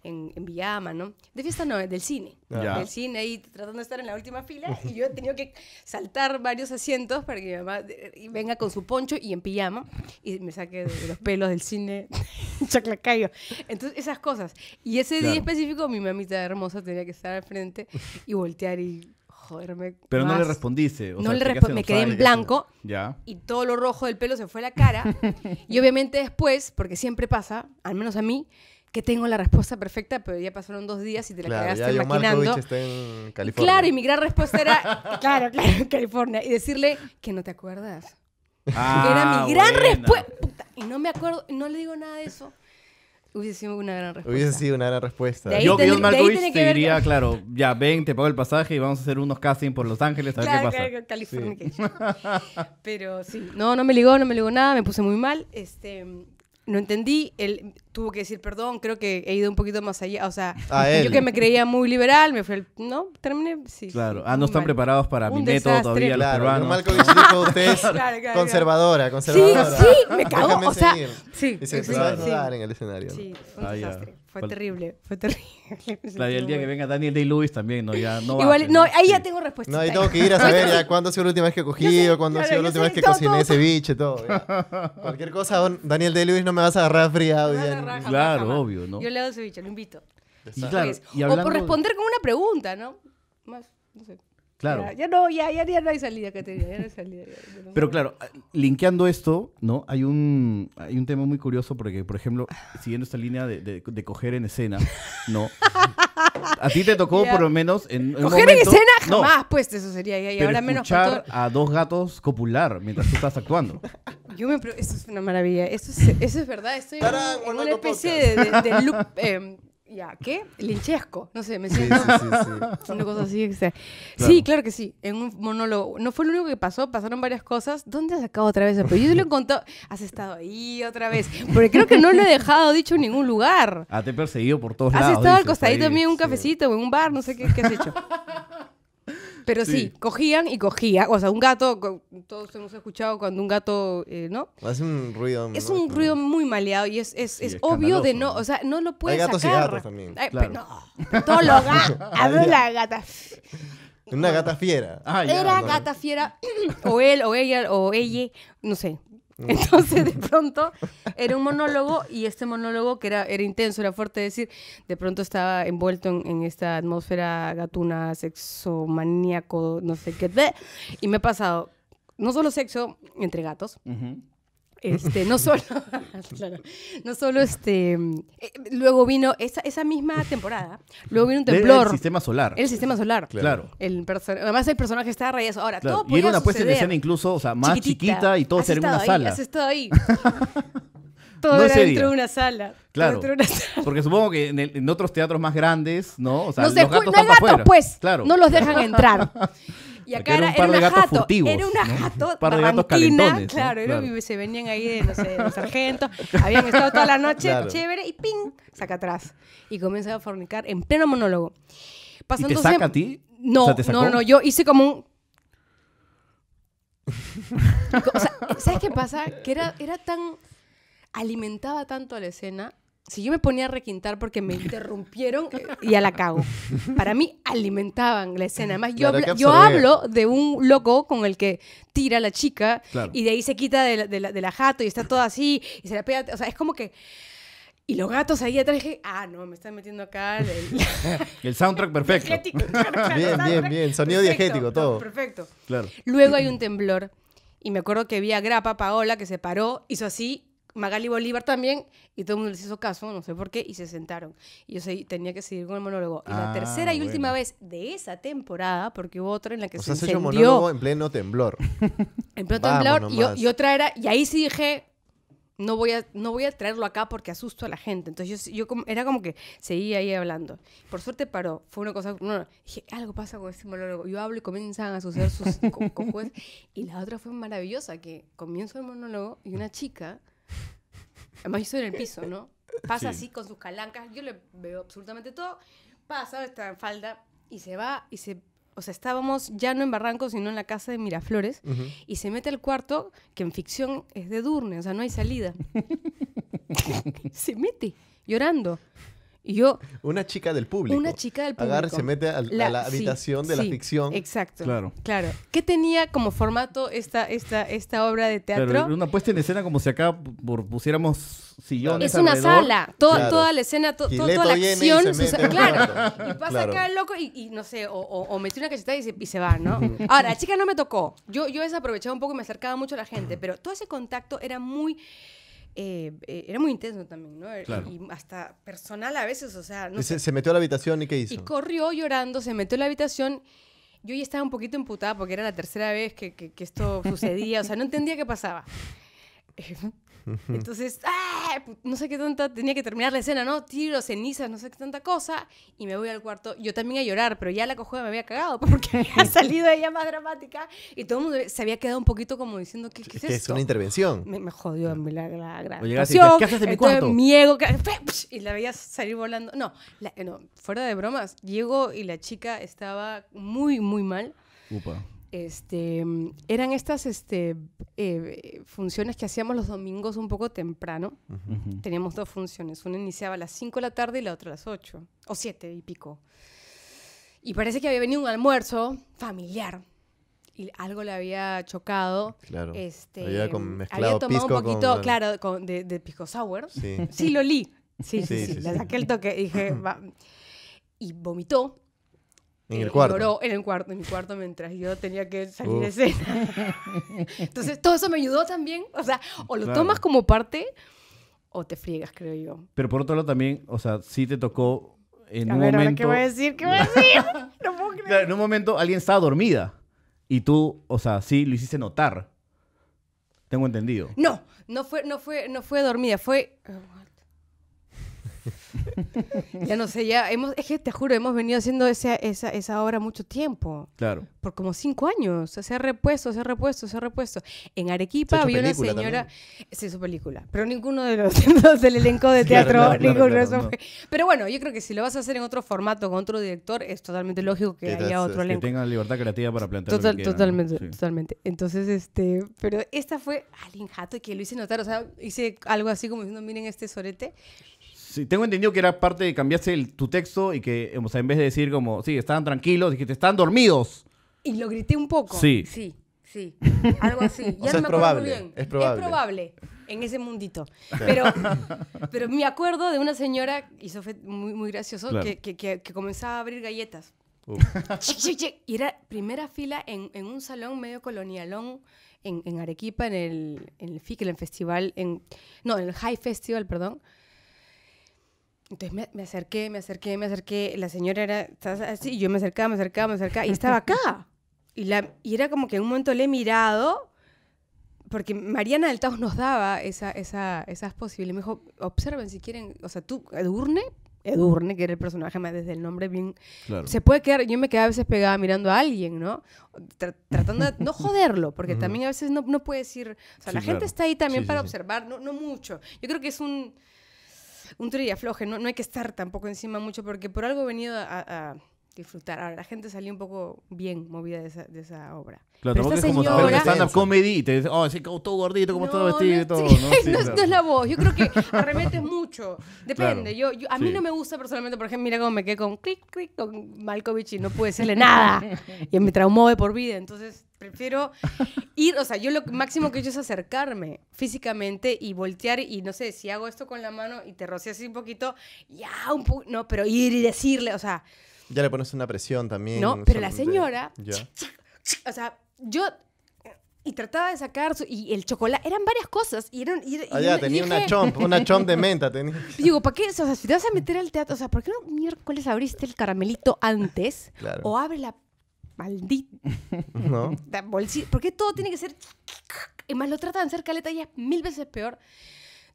en, pijama, ¿no? De fiesta no, del cine. Del cine ahí tratando de estar en la última fila y yo he tenido que saltar varios asientos para que mi mamá eh, venga con su poncho y en pijama y me saque los pelos del cine chaclacayo. Entonces, esas cosas. Y ese día específico mi mamita hermosa tenía que estar al frente y voltear y joderme. Pero no le respondiste. no le me quedé en blanco ya. y todo lo rojo del pelo se fue a la cara. y obviamente después, porque siempre pasa, al menos a mí, que tengo la respuesta perfecta, pero ya pasaron dos días y te la claro, quedaste ya maquinando. Está en California. Claro, y mi gran respuesta era, claro, claro, California. Y decirle que no te acuerdas. Ah, era mi gran respuesta. Y no me acuerdo, no le digo nada de eso. Hubiese sido una gran respuesta. Hubiese sido una gran respuesta. Yo, que John Malkovich te diría, claro, ya ven, te pago el pasaje y vamos a hacer unos casting por Los Ángeles a ver qué claro, California. Pero sí, no, no me ligó, no me ligó nada, me puse muy mal. Este, no entendí, él tuvo que decir perdón, creo que he ido un poquito más allá, o sea, yo que me creía muy liberal, me fui No, terminé, sí. Claro, ah, no están preparados para mi método todavía claro, los peruanos. que usted es conservadora, conservadora. Sí, sí, me cago, o sea, sí. sí. Y se sí, sí, a Sí, en el escenario. Sí, un ah, desastre. Fue terrible, fue terrible. la y el día que venga Daniel Day-Lewis también, ¿no? Ya, no Igual, no, ahí ya tengo respuesta. No, ahí tengo que ir a saber ya cuándo ha sido la última vez que cogí, o cuándo ha sido la última vez que cociné ceviche, todo. Cualquier cosa, Daniel Day-Lewis no me vas a agarrar friado. claro, obvio, ¿no? Yo le doy ceviche, lo invito. Y claro, O por responder con una pregunta, ¿no? Más, no sé. Claro. Ya, no, ya, ya, no hay salida, Caterina, ya no salida. Pero claro, ah, linkeando esto, ¿no? Hay un, hay un tema muy curioso porque, por ejemplo, siguiendo esta línea de, de, coger en escena, ¿no? A ti te tocó por lo menos en, Coger un momento, en escena jamás, pues eso sería y ahora menos escuchar a dos gatos copular mientras tú estás actuando. Yo me eso es una maravilla, eso es, eso es verdad, estoy en, una especie de, loop em, ya, ¿qué? Linchesco. No sé, me siento. Sí, una cosa así. Claro. Sí, claro que sí. En un monólogo. No fue lo único que pasó, pasaron varias cosas. ¿Dónde has sacado otra vez el yo te lo he contado. Has estado ahí otra vez. Porque creo que no lo he dejado dicho en ningún lugar. Ah, te he perseguido por todos has lados. Has estado al costadito mío en un cafecito o en un bar, no sé qué, qué has hecho. Pero sí. cogían y cogían. O sea, un gato, todos hemos escuchado cuando un gato, eh, ¿no? Hace un ruido. Es un ruido muy maleado y es, obvio de no, o sea, no lo puedes Hay gatos y gatos también. no, todos los gatos. Ah, gata. Una gata fiera. Ah, Era gata fiera, o él, o ella, o ella, no sé, Entonces, de pronto, era un monólogo y este monólogo, que era, era intenso, era fuerte decir, de pronto estaba envuelto en, esta atmósfera gatuna, sexo, maníaco, no sé qué, y me ha pasado no solo sexo entre gatos, este, no solo, no solo este, eh, luego vino esa, esa misma temporada, luego vino un temblor. El sistema solar. El sistema solar. Claro. además el personaje estaba rayado. Ahora, todo podía Y era una puesta escena incluso, más chiquita y todo en una sala. Has estado ahí. todo era dentro de una sala. Claro. Porque supongo que en, otros teatros más grandes, ¿no? O sea, no los se gatos no pues. Claro. No los dejan entrar. Y acá era, un una jato. era una Un par de gatos calentones. Claro, se venían ahí de, no sé, de los sargentos. Habían estado toda la noche, chévere, y ¡ping! Saca atrás. Y comienza a fornicar en pleno monólogo. ¿Y te saca a ti? No, no, no. Yo hice como un. ¿sabes qué pasa? Que era, era tan. alimentaba tanto a la escena si yo me ponía a requintar porque me interrumpieron, eh, y a la cago. Para mí alimentaban la escena. Además, yo, hablo, de un loco con el que tira la chica y de ahí se quita de la, jato y está todo así y se la pega. O sea, es como que... Y los gatos ahí atrás dije, ah, no, me están metiendo acá. El, soundtrack perfecto. Bien, bien, bien, bien. Sonido diagético. diegético, todo. perfecto. Claro. Luego hay un temblor. Y me acuerdo que vi a Grapa Paola que se paró, hizo así Magali Bolívar también, y todo el mundo les hizo caso, no sé por qué, y se sentaron. Y yo tenía que seguir con el monólogo. Y la ah, tercera y última vez de esa temporada, porque hubo otra en la que O se sea, has hecho monólogo en pleno temblor. en pleno temblor, y, otra era, y ahí sí dije, no voy a, no voy a traerlo acá porque asusto a la gente. Entonces yo, era como que seguía ahí hablando. Por suerte paró, fue una cosa, no, dije, algo pasa con este monólogo. Yo hablo y comienzan a suceder sus cojones Y la otra fue maravillosa, que comienzo el monólogo y una chica Además, en el piso, ¿no? Pasa así con sus calancas, yo le veo absolutamente todo. Pasa, está en falda y se va y se o sea, estábamos ya no en Barranco, sino en la casa de Miraflores, y se mete al cuarto, que en ficción es de Durne, o sea, no hay salida. se mete llorando yo, una chica del público. Una chica del público. Agarra y se mete a, la, habitación de la ficción. Exacto. Claro. Claro. ¿Qué tenía como formato esta, esta, esta obra de teatro? una puesta en escena como si acá pusiéramos sillones. Es una sala. Toda, la escena, toda, la acción. claro. Y pasa acá el loco y, no sé, o, mete una cachetada y se, va, ¿no? Ahora, la chica no me tocó. Yo, yo desaprovechaba un poco y me acercaba mucho a la gente, pero todo ese contacto era muy eh, eh, era muy intenso también, ¿no? Er, y hasta personal a veces, o sea, se, metió a la habitación y qué hizo. Y corrió llorando, se metió a la habitación. Yo ya estaba un poquito emputada porque era la tercera vez que, que, que esto sucedía, o sea, no entendía qué pasaba. Eh, entonces, ¡ah! no sé qué tanta, tenía que terminar la escena, ¿no? Tiro cenizas, no sé qué tanta cosa, y me voy al cuarto, yo también a llorar, pero ya la cojuda me había cagado porque había salido ella más dramática y todo el mundo se había quedado un poquito como diciendo, ¿qué, es, que es una intervención. Me, jodió ah. en la, la, ¿qué haces mi cuarto? y la veía salir volando. No, fuera de bromas, llego y la chica estaba muy, muy mal. Upa. Este, eran estas este, eh, funciones que hacíamos los domingos un poco temprano. Teníamos dos funciones. Una iniciaba a las 5 de la tarde y la otra a las 8 o 7 y pico. Y parece que había venido un almuerzo familiar y algo le había chocado. Este, había, tomado un poquito, claro, de, de, pisco sour. Sí. lo li. Sí, sí, sí, le saqué el toque. Dije, Y vomitó eh, en el cuarto. en el cuarto, en mi cuarto mientras yo tenía que salir de escena. Entonces, todo eso me ayudó también. O sea, o lo tomas como parte o te friegas, creo yo. Pero por otro lado también, o sea, sí te tocó en a ver, momento... ¿qué voy a decir? ¿Qué voy a decir? no puedo creer. en un momento alguien estaba dormida y tú, o sea, sí lo hiciste notar. Tengo entendido. No, no fue, no fue, no fue dormida, fue... ya no sé, ya hemos, es que te juro, hemos venido haciendo esa, esa, obra mucho tiempo. Claro. Por como cinco años. se ha repuesto, se ha repuesto, se ha repuesto. En Arequipa había una señora. se su película. Pero ninguno de los, del elenco de teatro, Pero bueno, yo creo que si lo vas a hacer en otro formato, con otro director, es totalmente lógico que, haya otro elenco. Que tengan libertad creativa para plantear. totalmente, totalmente. Entonces, este. Pero esta fue al que lo hice notar. O sea, hice algo así como diciendo, miren este sorete. Sí, tengo entendido que era parte de cambiarse tu texto y que, o sea, en vez de decir como, sí, estaban tranquilos, dijiste, ¡están dormidos. Y lo grité un poco. Sí. Sí, sí. Algo así. ya o es me probable, bien. Es probable. Es probable en ese mundito. Pero, pero me acuerdo de una señora, y eso fue muy, muy gracioso, que, que, comenzaba a abrir galletas. Y era primera fila en, en un salón medio colonialón. En, Arequipa, en el, en el FIC, en el festival, en, no, en el High Festival, perdón entonces me, acerqué, me acerqué, me acerqué. La señora era así, yo me acercaba, me acercaba, me acercaba y estaba acá. Y, la, y era como que en un momento le he mirado, porque Mariana del Taos nos daba esa, esa, esas posibilidades. Me dijo, observen si quieren, o sea, tú, Edurne, Edurne, que era el personaje más desde el nombre bien... Se puede quedar, yo me quedaba a veces pegada mirando a alguien, ¿no? tratando de no joderlo, porque también a veces no, puedes ir, decir... O sea, la gente está ahí también para observar, no, no mucho. Yo creo que es un un trío no, no hay que estar tampoco encima mucho porque por algo he venido a, disfrutar. Ahora, la gente salió un poco bien movida de esa, obra. pero esta es como stand-up te oh, todo gordito, como vestido y todo. ¿no? es la voz. Yo creo que arremetes mucho. Depende. yo, a mí no me gusta personalmente, por ejemplo, mira cómo me quedé con clic, clic con Malkovich y no pude decirle nada. Y me traumó de por vida. Entonces, prefiero ir, o sea, yo lo máximo que he hecho es acercarme físicamente y voltear y no sé, si hago esto con la mano y te rocío así un poquito, ya, un poco, no, pero ir y decirle, o sea, ya le pones una presión también. No, pero la señora. O sea, yo. Y trataba de sacar. y el chocolate. Eran varias cosas. Y eran. Ah, tenía una chomp. Una chomp de menta. Tenía. Digo, ¿para qué? O sea, si te vas a meter al teatro. O sea, ¿por qué no miércoles abriste el caramelito antes? Claro. O abre la maldita. ¿No? Bolsita. ¿Por qué todo tiene que ser.? Y más lo tratan de hacer caleta y es mil veces peor.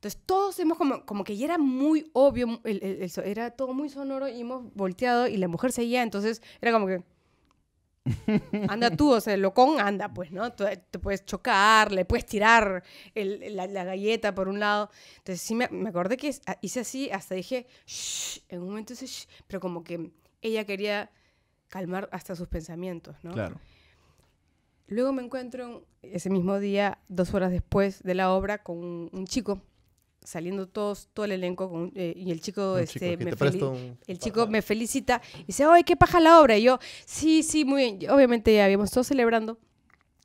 Entonces todos hemos como, como que ya era muy obvio, era todo muy sonoro y hemos volteado y la mujer seguía, entonces era como que... Anda tú, o sea, locón anda, pues, ¿no? Te, puedes chocar, le puedes tirar la, galleta por un lado. Entonces, sí, me, acordé que ah, hice así, hasta dije, shh, en un momento hice, shh, pero como que ella quería calmar hasta sus pensamientos, ¿no? Claro. Luego me encuentro ese mismo día, dos horas después de la obra, con un chico saliendo todos, todo el elenco, eh, y el chico, este, me el chico me felicita y dice, ¡ay, qué paja la obra! Y yo, sí, sí, muy bien. Obviamente ya habíamos todos celebrando.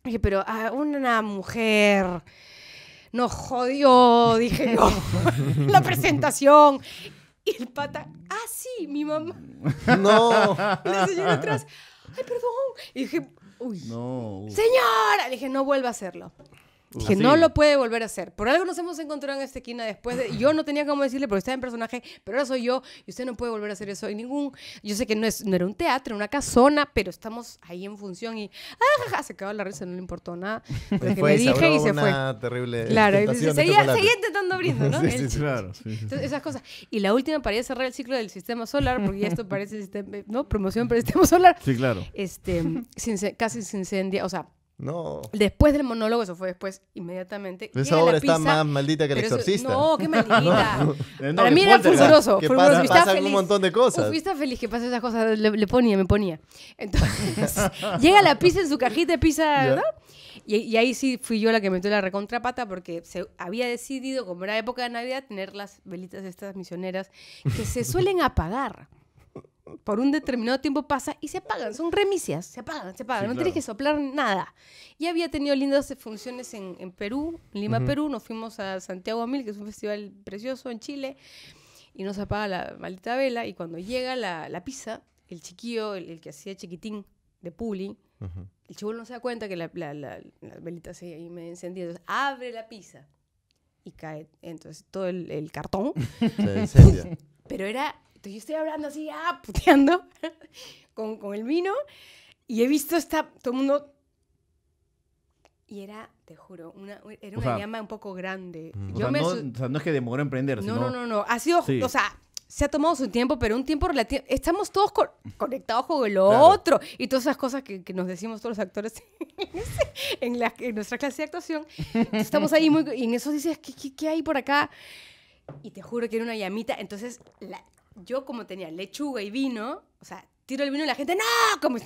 Dije, pero una mujer nos jodió, dije yo, la presentación. Y el pata, ah, sí, mi mamá. No. La señora atrás, ay, perdón. Y dije, uy, no, señora. dije, no vuelva a hacerlo que no lo puede volver a hacer. Por algo nos hemos encontrado en esta esquina después de... Yo no tenía cómo decirle, porque estaba en personaje, pero ahora soy yo y usted no puede volver a hacer eso. Y ningún... Yo sé que no, es, no era un teatro, una casona, pero estamos ahí en función y... Ah, se acabó la risa, no le importó nada. Porque dije y se una fue. terrible Claro, y seguía, seguía, intentando brindo, ¿no? esas cosas. Y la última para cerrar el ciclo del sistema solar, porque ya esto parece... ¿No? Promoción para el sistema solar. Sí, claro. Este, sin, casi se incendia, o sea no. Después del monólogo, eso fue después, inmediatamente. Esa obra está más maldita que el no, qué maldita. Para mí era fulguroso. Que feliz, un montón de cosas. feliz que esas cosas. Le, ponía, me ponía. Entonces, llega la pizza en su cajita de pizza, ¿verdad? Y, ahí sí fui yo la que metió la recontrapata porque se había decidido, como era época de Navidad, tener las velitas de estas misioneras que se suelen apagar por un determinado tiempo pasa y se apagan, son remicias. se apagan, se apagan, no tienes que soplar nada. Y había tenido lindas funciones en, en Perú, Lima, Perú, nos fuimos a Santiago Mil, que es un festival precioso en Chile, y nos apaga la maldita vela, y cuando llega la, la pizza, el chiquillo, el, que hacía chiquitín de Puli, el chivo no se da cuenta que la, la, la velita se ahí me encendía, abre la pizza y cae, entonces todo el, cartón Pero era yo estoy hablando así, ah, puteando con, con el vino y he visto esta, todo el mundo... Y era, te juro, era una llama un poco grande. Mm, yo me no, o sea, no, es que demoró emprender No, no, no, no. Ha sido, o sea, se ha tomado su tiempo, pero un tiempo relativo. Estamos todos conectados con lo otro y todas esas cosas que, nos decimos todos los actores en, nuestra clase de actuación. estamos ahí muy, y en eso dices, qué hay por acá? Y te juro que era una llamita. Entonces, la, yo como tenía lechuga y vino, o sea, tiro el vino y la gente, no, como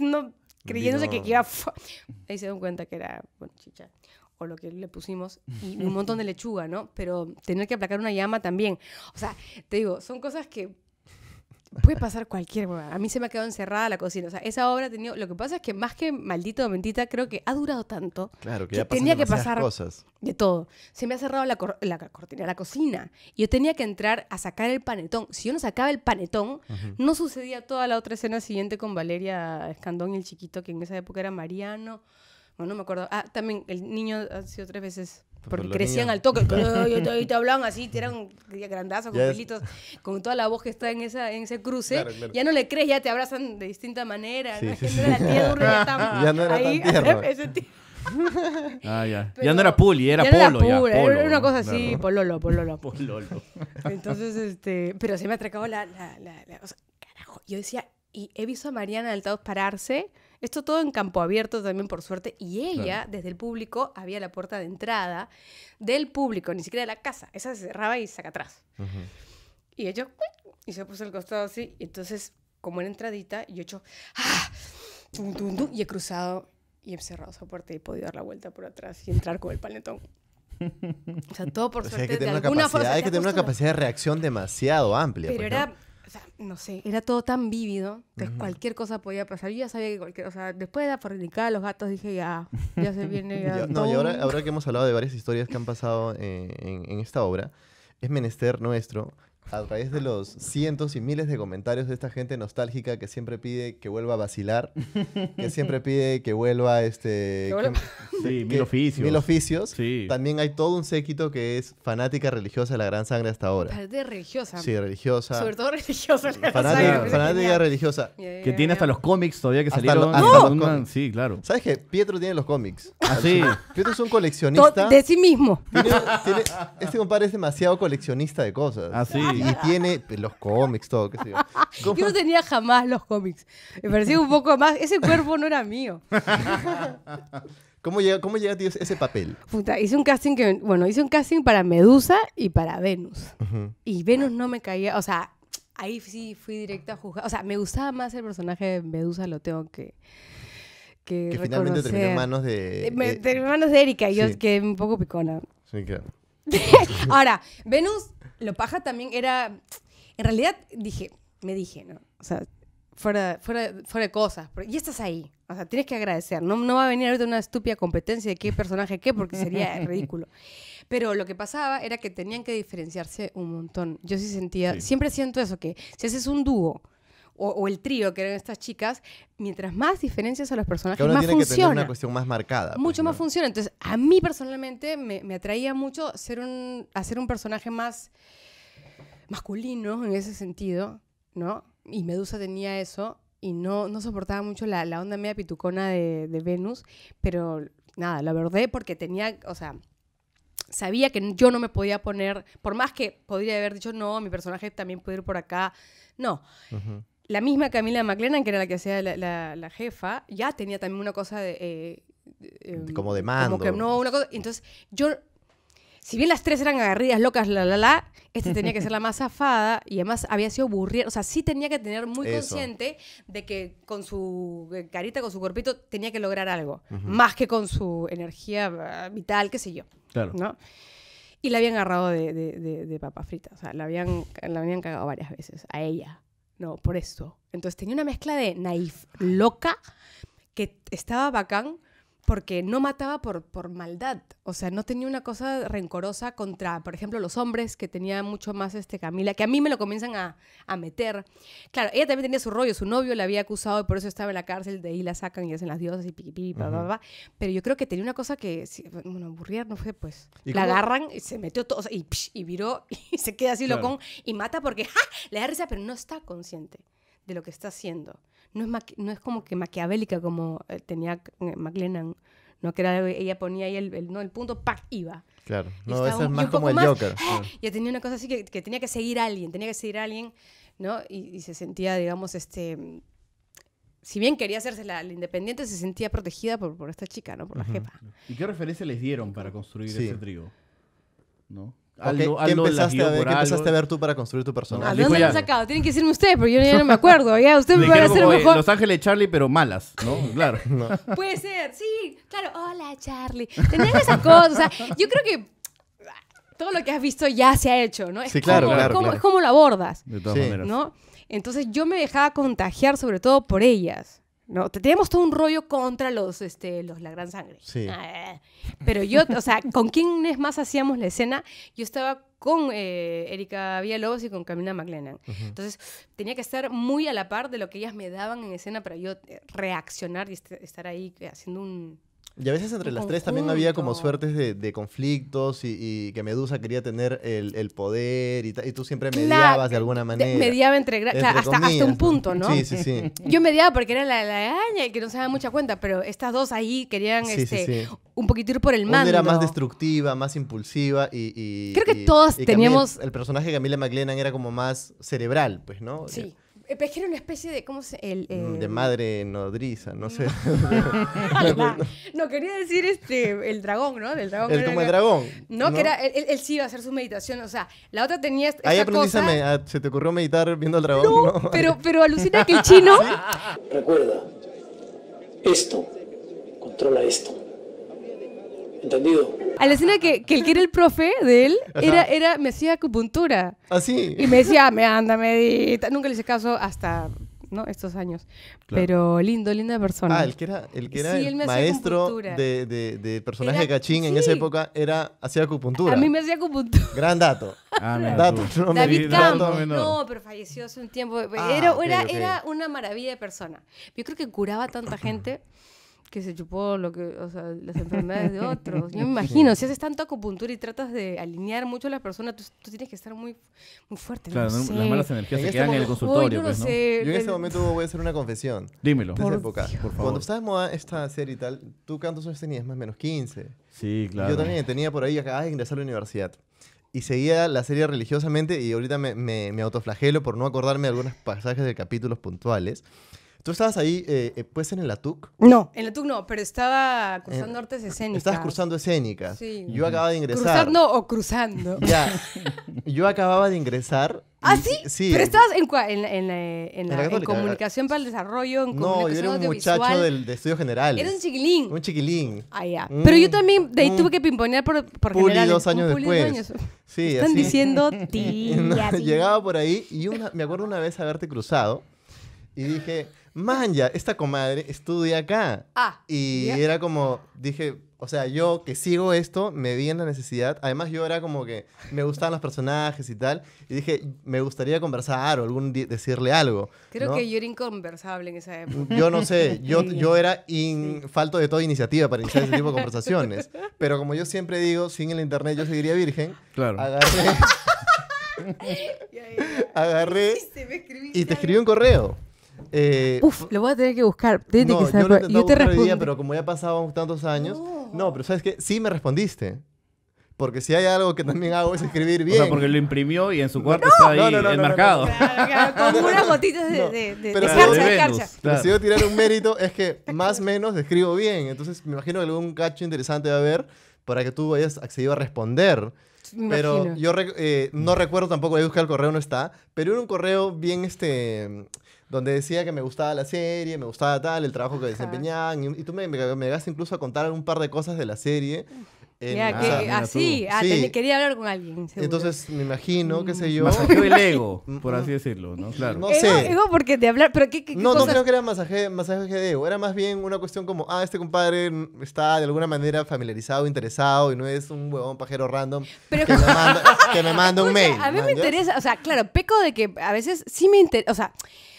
creyéndose que iba... Ahí se dan cuenta que era, bueno, chicha, o lo que le pusimos, y un montón de lechuga, ¿no? Pero tener que aplacar una llama también. O sea, te digo, son cosas que Puede pasar cualquier cosa, A mí se me ha quedado encerrada la cocina. O sea, esa obra ha tenido. Lo que pasa es que más que maldito mentita, creo que ha durado tanto. Claro, que, tenía que pasar cosas. De todo. Se me ha cerrado la, la cortina, la cocina. Y yo tenía que entrar a sacar el panetón. Si yo no sacaba el panetón, no sucedía toda la otra escena siguiente con Valeria Escandón y el chiquito, que en esa época era Mariano. Bueno, no me acuerdo. Ah, también el niño ha sido tres veces porque crecían al toque, y te hablaban así, te eran grandazos, con con toda la voz que está en, en ese cruce. Ya no le crees, ya te abrazan de distinta manera. ya, no era tan ya. no era puli, era, polo, era, ya, una cosa así, pololo, pololo. pololo. Entonces, este, pero se me atracaba la, la, carajo. Yo decía, y he visto a Mariana Altados pararse esto todo en campo abierto también, por suerte. Y ella, desde el público, había la puerta de entrada del público, ni siquiera de la casa. Esa se cerraba y saca atrás. Y ella, y se puso el costado así. Y entonces, como era entradita, y yo hecho, ¡ah! y he cruzado y he cerrado esa puerta y he podido dar la vuelta por atrás y entrar con el paletón. O sea, todo por suerte. Hay que tener, una, capacidad, de reacción demasiado amplia. Pero pues, o sea, no sé, era todo tan vívido, que cualquier cosa podía pasar. Yo ya sabía que cualquier, o sea, después de la fornicada los gatos dije ya, ya se viene. no, y ahora, que hemos hablado de varias historias que han pasado eh, en esta obra, es menester nuestro a través de los cientos y miles de comentarios de esta gente nostálgica que siempre pide que vuelva a vacilar, que siempre pide que vuelva este... sí, mil oficios. Mil oficios. También hay todo un séquito que es fanática religiosa de la gran sangre hasta ahora. De religiosa. Sí, religiosa. Sobre todo religiosa. fanática, religiosa. que tiene hasta los cómics todavía que salieron. sí, claro. ¿Sabes qué? Pietro tiene los cómics. Ah, Pietro es un coleccionista. De sí mismo. este compadre es demasiado coleccionista de cosas. Ah, y tiene pues, los cómics, todo, qué yo. no tenía jamás los cómics. Me parecía un poco más. Ese cuerpo no era mío. ¿Cómo llega, cómo llega a ese papel? hice un casting que, bueno, hice un casting para Medusa y para Venus. Y Venus no me caía, o sea, ahí sí fui directa a juzgar. O sea, me gustaba más el personaje de Medusa, lo tengo que. Que, finalmente terminó en manos de. Eh, Terminé manos de Erika, y yo que un poco picona. Sí, claro. Ahora, Venus, lo paja también era. En realidad dije, me dije, ¿no? O sea, fuera, fuera, de cosas. Y estás ahí. O sea, tienes que agradecer. No, no va a venir ahorita una estúpida competencia de qué personaje qué, porque sería ridículo. Pero lo que pasaba era que tenían que diferenciarse un montón. Yo sí sentía, siempre siento eso, que si haces un dúo o, el trío que eran estas chicas, mientras más diferencias a los personajes, que uno más tiene funciona. Que tener una cuestión más marcada. Pues, mucho más funciona. Entonces, a mí personalmente me, atraía mucho ser un, hacer un personaje más masculino en ese sentido, ¿no? Y Medusa tenía eso y no, no soportaba mucho la, onda media pitucona de, Venus, pero nada, la verdad porque tenía, o sea, sabía que yo no me podía poner, por más que podría haber dicho, no, mi personaje también puede ir por acá, no la misma Camila McLennan, que era la que hacía la, jefa, ya tenía también una cosa de... Eh, em, como de mando. Como no, una cosa... Entonces, yo... Si bien las tres eran agarridas, locas, la, la, la, este tenía que ser la más zafada y además había sido burriera. O sea, sí tenía que tener muy consciente de que con su eh, carita, con su cuerpito, tenía que lograr algo. Más que con su energía ah, vital, qué sé yo. Claro. ¿no? Y la habían agarrado de, de, fritas papa frita. O sea, la habían, la habían cagado varias veces a ella. No, por eso. Entonces tenía una mezcla de naif loca que estaba bacán porque no mataba por, por maldad, o sea, no tenía una cosa rencorosa contra, por ejemplo, los hombres, que tenía mucho más este Camila, que a mí me lo comienzan a, a meter. Claro, ella también tenía su rollo, su novio la había acusado y por eso estaba en la cárcel, de ahí la sacan y hacen las diosas y pipi, pero yo creo que tenía una cosa que, bueno, aburrir no fue, pues, la agarran y se metió todo, y, y, viró y se queda así claro. y mata porque ¡ja! le da risa, pero no está consciente de lo que está haciendo no es, no es como que maquiavélica como eh, tenía eh, McLennan, no que era, ella ponía ahí el, no, el punto, ¡pac! iba. Claro, no, es más como el Joker. tenía una cosa así que, tenía que seguir a alguien, tenía que seguir a alguien, ¿no? Y, se sentía, digamos, este... Si bien quería hacerse la, independiente, se sentía protegida por, por, esta chica, ¿no? Por la jefa. ¿Y qué referencia les dieron para construir ese trigo? ¿No? ¿Qué, empezaste, a ver, tú para construir tu personaje? ¿De dónde lo sacado? Tienen que decirme ustedes, porque yo ya no me acuerdo. Ya, usted me van a hacer mejor. Los Ángeles Charlie, pero malas, ¿no? Claro. Puede ser, sí, claro. Hola, Charlie. Tenían esa cosa. O sea, yo creo que todo lo que has visto ya se ha hecho, ¿no? Es sí, claro, Es como lo abordas. De todas maneras. ¿no? Entonces yo me dejaba contagiar sobre todo por ellas. No, teníamos todo un rollo contra los, este, los La Gran Sangre. Ah, pero yo, o sea, ¿con quiénes más hacíamos la escena? Yo estaba con eh, Erika Villalobos y con Camila McLennan. Entonces, tenía que estar muy a la par de lo que ellas me daban en escena para yo eh, reaccionar y estar ahí eh, haciendo un, y a veces entre las tres también había como suertes de, conflictos y, que Medusa quería tener el, poder y, tú siempre mediabas de alguna manera. mediaba entre, hasta, hasta, un punto, ¿no? Sí, sí, sí. Yo mediaba porque era la aña, y que no se daba mucha cuenta, pero estas dos ahí querían este, un poquito ir por el mando. Una era más destructiva, más impulsiva y... y Creo que todos teníamos... el personaje de Camila McLennan era como más cerebral, pues, ¿no? Sí. Eh, es que era una especie de. ¿Cómo se.? El, mm, De eh, madre nodriza, no sé. no, quería decir este, el dragón, ¿no? Del dragón. El, como el dragón. No, que era. Él, él, sí iba a hacer su meditación. O sea, la otra tenía. Ahí aprendí. Ah, se te ocurrió meditar viendo al dragón. No, Pero, pero alucina que el chino. Recuerda, esto controla esto. ¿Entendido? A la escena que, que el que era el profe de él era, era, me hacía acupuntura. ¿Ah, sí? Y me decía, me anda, medita. Nunca le hice caso hasta ¿no? estos años. Pero lindo, linda persona. Ah, el que era el, que era maestro de, de, de, personaje Cachín en esa época era hacía acupuntura. A mí me hacía acupuntura. Gran dato. Ah, dato, David No, pero falleció hace un tiempo. Ah, era, era, era una maravilla de persona. Yo creo que curaba a tanta gente que se chupó lo que, o sea, las enfermedades de otros. Yo me imagino, si haces tanto acupuntura y tratas de alinear mucho a la persona, tú, tienes que estar muy, muy fuerte. Claro, las malas energías se este quedan en el consultorio. Pues, yo, no en ese momento voy a hacer una confesión. Dímelo. Por, favor. Cuando estaba en moda esta serie y tal, ¿tú cuántos años tenías? Más o menos 15. Sí, claro. Yo también tenía por ahí, acababa de ingresar a la universidad y seguía la serie religiosamente y ahorita me, me, me, autoflagelo por no acordarme de algunos pasajes de capítulos puntuales. ¿Tú estabas ahí, eh, eh pues, en el ATUC? No. En el TUC no, pero estaba cruzando artes escénicas. Estabas cruzando escénicas. Sí. Yo acababa de ingresar. ¿Cruzando o cruzando? Ya. Yo acababa de ingresar. ¿Ah, sí? Sí. Pero estabas en, eh, la, comunicación para el desarrollo, en no, yo era un muchacho del, de estudios generales. Era un chiquilín. Un chiquilín. Ah, ya. Mm. pero yo también, de ahí mm. tuve que pimponear por, por puli generales. dos años después. Sí, Están así. diciendo ti. tía. Llegaba por ahí y una, me acuerdo una vez haberte cruzado y dije manja, esta comadre estudia acá. Ah. Y era como, dije, o sea, yo que sigo esto, me vi en la necesidad. Además, yo era como que me gustaban los personajes y tal. Y dije, me gustaría conversar o algún decirle algo. Creo que yo era inconversable en esa época. Yo no sé, yo, yo era falto de toda iniciativa para iniciar ese tipo de conversaciones. Pero como yo siempre digo, sin el internet yo seguiría virgen. Claro. Agarré. Agarré. y te escribí un correo. Eh, Uf, lo voy a tener que buscar. que Yo, te respondí. Día, pero como ya pasaban tantos años. No. pero sabes que sí me respondiste. Porque si hay algo que también hago es escribir bien. O sea, porque lo imprimió y en su cuarto está ahí enmarcado. con unas gotitas de, de, pero de carcha, si yo tirar un mérito es que más o menos escribo bien. Entonces me imagino que algún cacho interesante va a haber para que tú hayas accedido a responder. Pero yo eh, no recuerdo tampoco, voy buscar el correo, no está. Pero era un correo bien este donde decía que me gustaba la serie, me gustaba tal, el trabajo que desempeñaban, y, tú me, me, llegaste incluso a contar un par de cosas de la serie. ah, sí. quería hablar con alguien. Entonces, me imagino, qué sé yo. Masajeó el ego, mm, por mm. así decirlo, ¿no? Claro. No sé. Ego porque de hablar, pero ¿qué, qué No, no creo que era masaje, masaje de ego. Era más bien una cuestión como, ah, este compadre está de alguna manera familiarizado, interesado y no es un huevón pajero random que, me manda, un mail. A mí me interesa, o sea, claro, peco de que a veces sí me interesa, o sea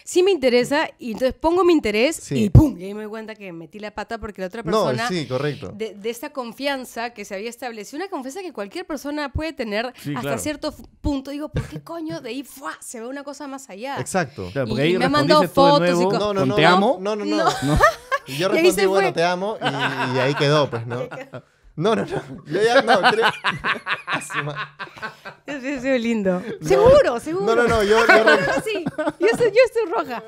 sí me interesa y entonces pongo mi interés y ¡pum! Y ahí me doy cuenta que metí la pata porque la otra persona... correcto. De, de esta confianza que se había establecido, una confianza que cualquier persona puede tener hasta cierto punto. Digo, ¿por qué coño de ahí se ve una cosa más allá? Exacto. Claro, porque y, me fotos y cosas. no, no, no, te amo. no, no. no. Y yo respondí, bueno, te amo, y, y, ahí quedó, pues, ¿no? No, no, no. Yo ya no, creo. sí, es lindo. Seguro, seguro. No, no, no. Yo, yo... sí, yo estoy, roja.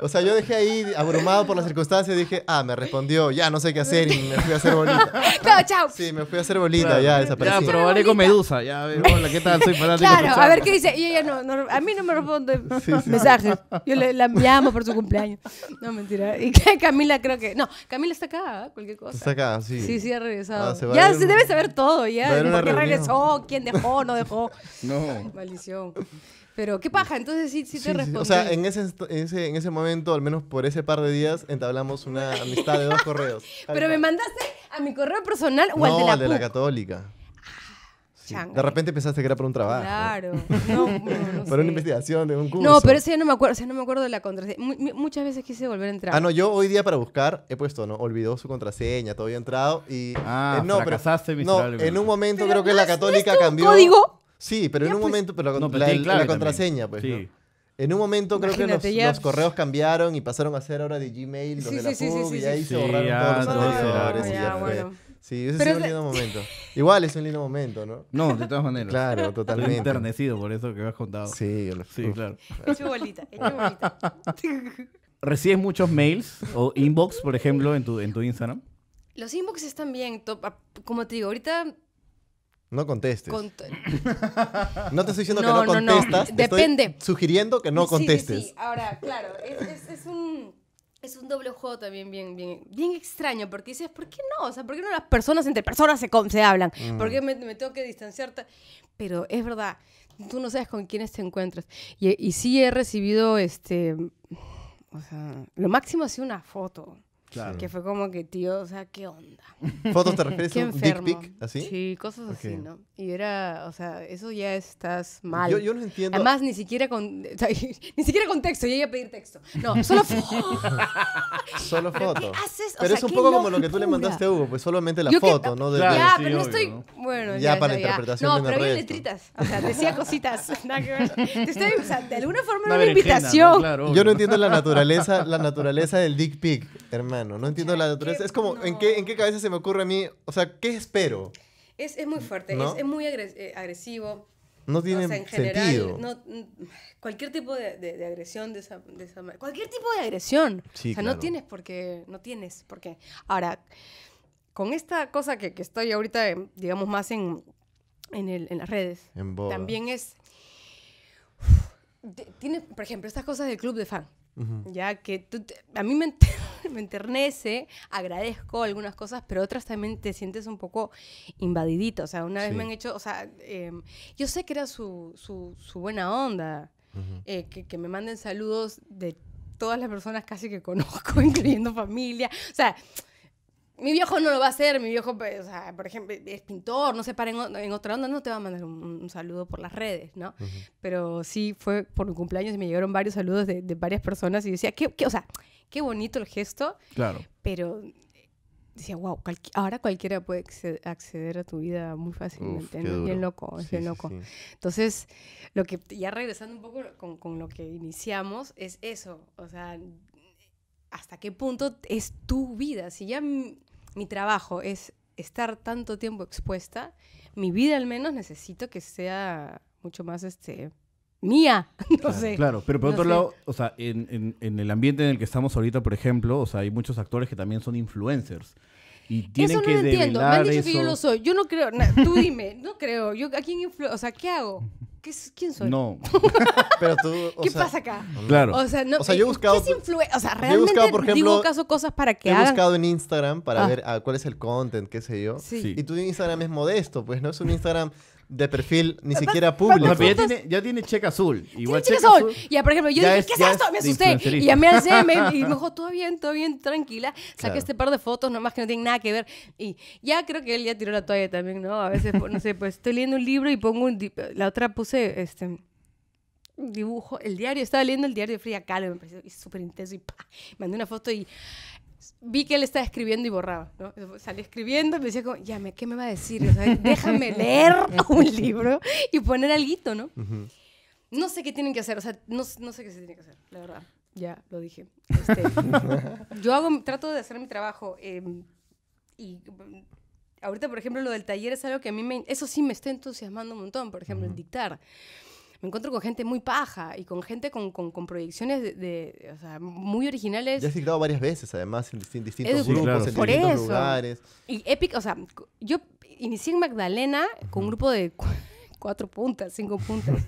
O sea, yo dejé ahí abrumado por las circunstancias y dije, ah, me respondió, ya no sé qué hacer y me fui a hacer bolita. No, chao. Sí, me fui a hacer bolita, ya desaparecí. Ya, probaré con Medusa. Ya, a ver, ¿qué tal? Soy fanático. Claro, a ver qué dice. Y ella no, a mí no me responde mensaje mensajes. Yo le, la por su cumpleaños. No, mentira. Y Camila creo que. No, Camila está acá, ¿eh? cualquier cosa. Está acá, sí. Sí, sí, al revés. Ah, ya se debe saber todo, ya. ¿Por regresó? ¿Quién dejó? ¿No dejó? no. Maldición. Pero qué paja, entonces sí, sí, te respondí. O sea, en ese, en ese momento, al menos por ese par de días, entablamos una amistad de dos correos. Pero me mandaste a mi correo personal o la, al de la Católica. De repente pensaste que era por un trabajo. Claro. Para una investigación de un curso. No, pero eso ya no me acuerdo. O sea, no me acuerdo de la contraseña. muchas veces quise volver a entrar. Ah, no, yo hoy día para buscar he puesto, ¿no? Olvidó su contraseña, todavía he entrado y. Eh, ah, no, pero, no, en un momento creo que la católica cambió. ¿Código? Sí, pero en un momento. Pero la, la, contraseña, pues. Sí. En un momento creo que los, correos cambiaron y pasaron a ser ahora de Gmail, sí, sí, sí, se borraron Sí, ese es un lindo momento. Igual es un lindo momento, ¿no? No, de todas maneras. Claro, totalmente. Enternecido por eso que me has contado. Sí, sí claro. Hecho bolita, hecho bolita. ¿Recibes muchos mails o inbox, por ejemplo, en tu, en tu Instagram? Los inbox están bien. Ah, como te digo, ahorita no contestes. no te estoy diciendo que no contestas. Depende. Estoy sugiriendo que no contestes. Sí, sí, sí. Ahora, claro, es, es, un, es un doble juego también bien, bien, bien extraño, porque dices, ¿por qué no? O sea, ¿por qué no las personas entre personas se, se hablan? porque mm. ¿Por qué me, tengo que distanciar? Pero es verdad, tú no sabes con quiénes te encuentras. Y, y sí he recibido, este, o sea, lo máximo ha sido una foto. Que fue como que, tío, o sea, ¿qué onda? ¿Fotos te refieres a un dick pic? ¿Así? Sí, cosas así, ¿no? Y era, o sea, eso ya estás mal. Yo, yo no entiendo. Además, ni siquiera con, o sea, ni siquiera con texto, yo iba a pedir texto. No, solo fotos. solo fotos. pero es un poco como lo que tú le mandaste a Hugo, pues solamente la foto, ¿no? De, claro, ya, pero no estoy, bueno, ya. ya para la interpretación No, pero había letritas, o sea, decía cositas. Te estoy, o de alguna forma era una invitación. yo no entiendo la naturaleza, la naturaleza del dick pic hermano. No entiendo la naturaleza. Es como, ¿en, qué, cabeza se me ocurre a mí? O sea, ¿qué espero? Es, muy fuerte, es, muy eh, agresivo. No tiene en general, sentido. Mm, cualquier tipo de, agresión de esa, de Cualquier tipo de agresión. o sea, no tienes por qué. No tienes por qué. Ahora, con esta cosa que, estoy ahorita, em, digamos, más en, las redes. también es... tiene, por ejemplo, estas cosas del club de fan. Ya que a mí me, me, enternece, agradezco algunas cosas, pero otras también te sientes un poco invadidito. O sea, una vez me han hecho, o sea, em, yo sé que era su, buena onda, eh, que, que me manden saludos de todas las personas casi que conozco, incluyendo familia. O sea, mi viejo no lo va a hacer, mi viejo, pues, o sea, por ejemplo, es pintor, no se para en, otra onda, no te va a mandar un, saludo por las redes, ¿no? Pero sí fue por mi cumpleaños y me llegaron varios saludos de, varias personas y decía, ¿Qué, o sea, qué bonito el gesto. Claro. Pero decía, wow, ahora cualquiera puede acceder a tu vida muy fácilmente. Uf, ¿no? Bien loco, es loco. Entonces, lo que, ya regresando un poco con, con lo que iniciamos, es eso, o sea, hasta qué punto es tu vida. Si ya mi trabajo es estar tanto tiempo expuesta, mi vida al menos necesito que sea mucho más este mía, claro, pero por otro lado, o sea, en, en, el ambiente en el que estamos ahorita, por ejemplo, o sea, hay muchos actores que también son influencers. Y tienen eso no que lo entiendo. Me han dicho que yo lo soy. Yo no creo. tú dime, no creo. ¿A quién influye? O sea, ¿qué hago? ¿Quién soy? No. Pero tú, ¿Qué pasa acá? Claro. O sea, eh, o sea, yo he buscado. ¿qué es o sea, realmente he buscado, por ejemplo, digo caso cosas para que. He buscado en Instagram para ah. ver ah, cuál es el content, qué sé yo. Sí. Y tu Instagram es modesto, pues no es un Instagram de perfil ni siquiera público. ya, tiene, ya tiene cheque azul. Igual cheque, azul. Ya, por ejemplo, yo dije, ¿qué es esto? me asusté. Y llamé me y me dijo, todo bien, todo bien, tranquila. Saqué este par de fotos nomás que no tienen nada que ver. Y ya creo que él ya tiró la toalla también, ¿no? A veces, no sé, pues estoy leyendo un libro y pongo un... La otra puse, este dibujo, el diario, estaba leyendo el diario de Frida Kahlo, me pareció súper intenso y pa, mandé una foto y vi que él estaba escribiendo y borraba, ¿no? Salí escribiendo y me decía como, ya, ¿qué me va a decir? O sea, déjame leer un libro y poner algo, ¿no? No sé qué tienen que hacer, o sea, no, sé qué se tiene que hacer, la verdad. Ya, lo dije. Este, yo hago, trato de hacer mi trabajo em, y mm, ahorita, por ejemplo, lo del taller es algo que a mí me, eso sí me está entusiasmando un montón, por ejemplo, el dictar me encuentro con gente muy paja y con gente con, con, proyecciones de, muy originales. Ya has ciclado varias veces, además, en, distintos grupos, en distintos lugares. Y épico, o sea, yo inicié en Magdalena con un grupo de cuatro puntas, cinco puntas.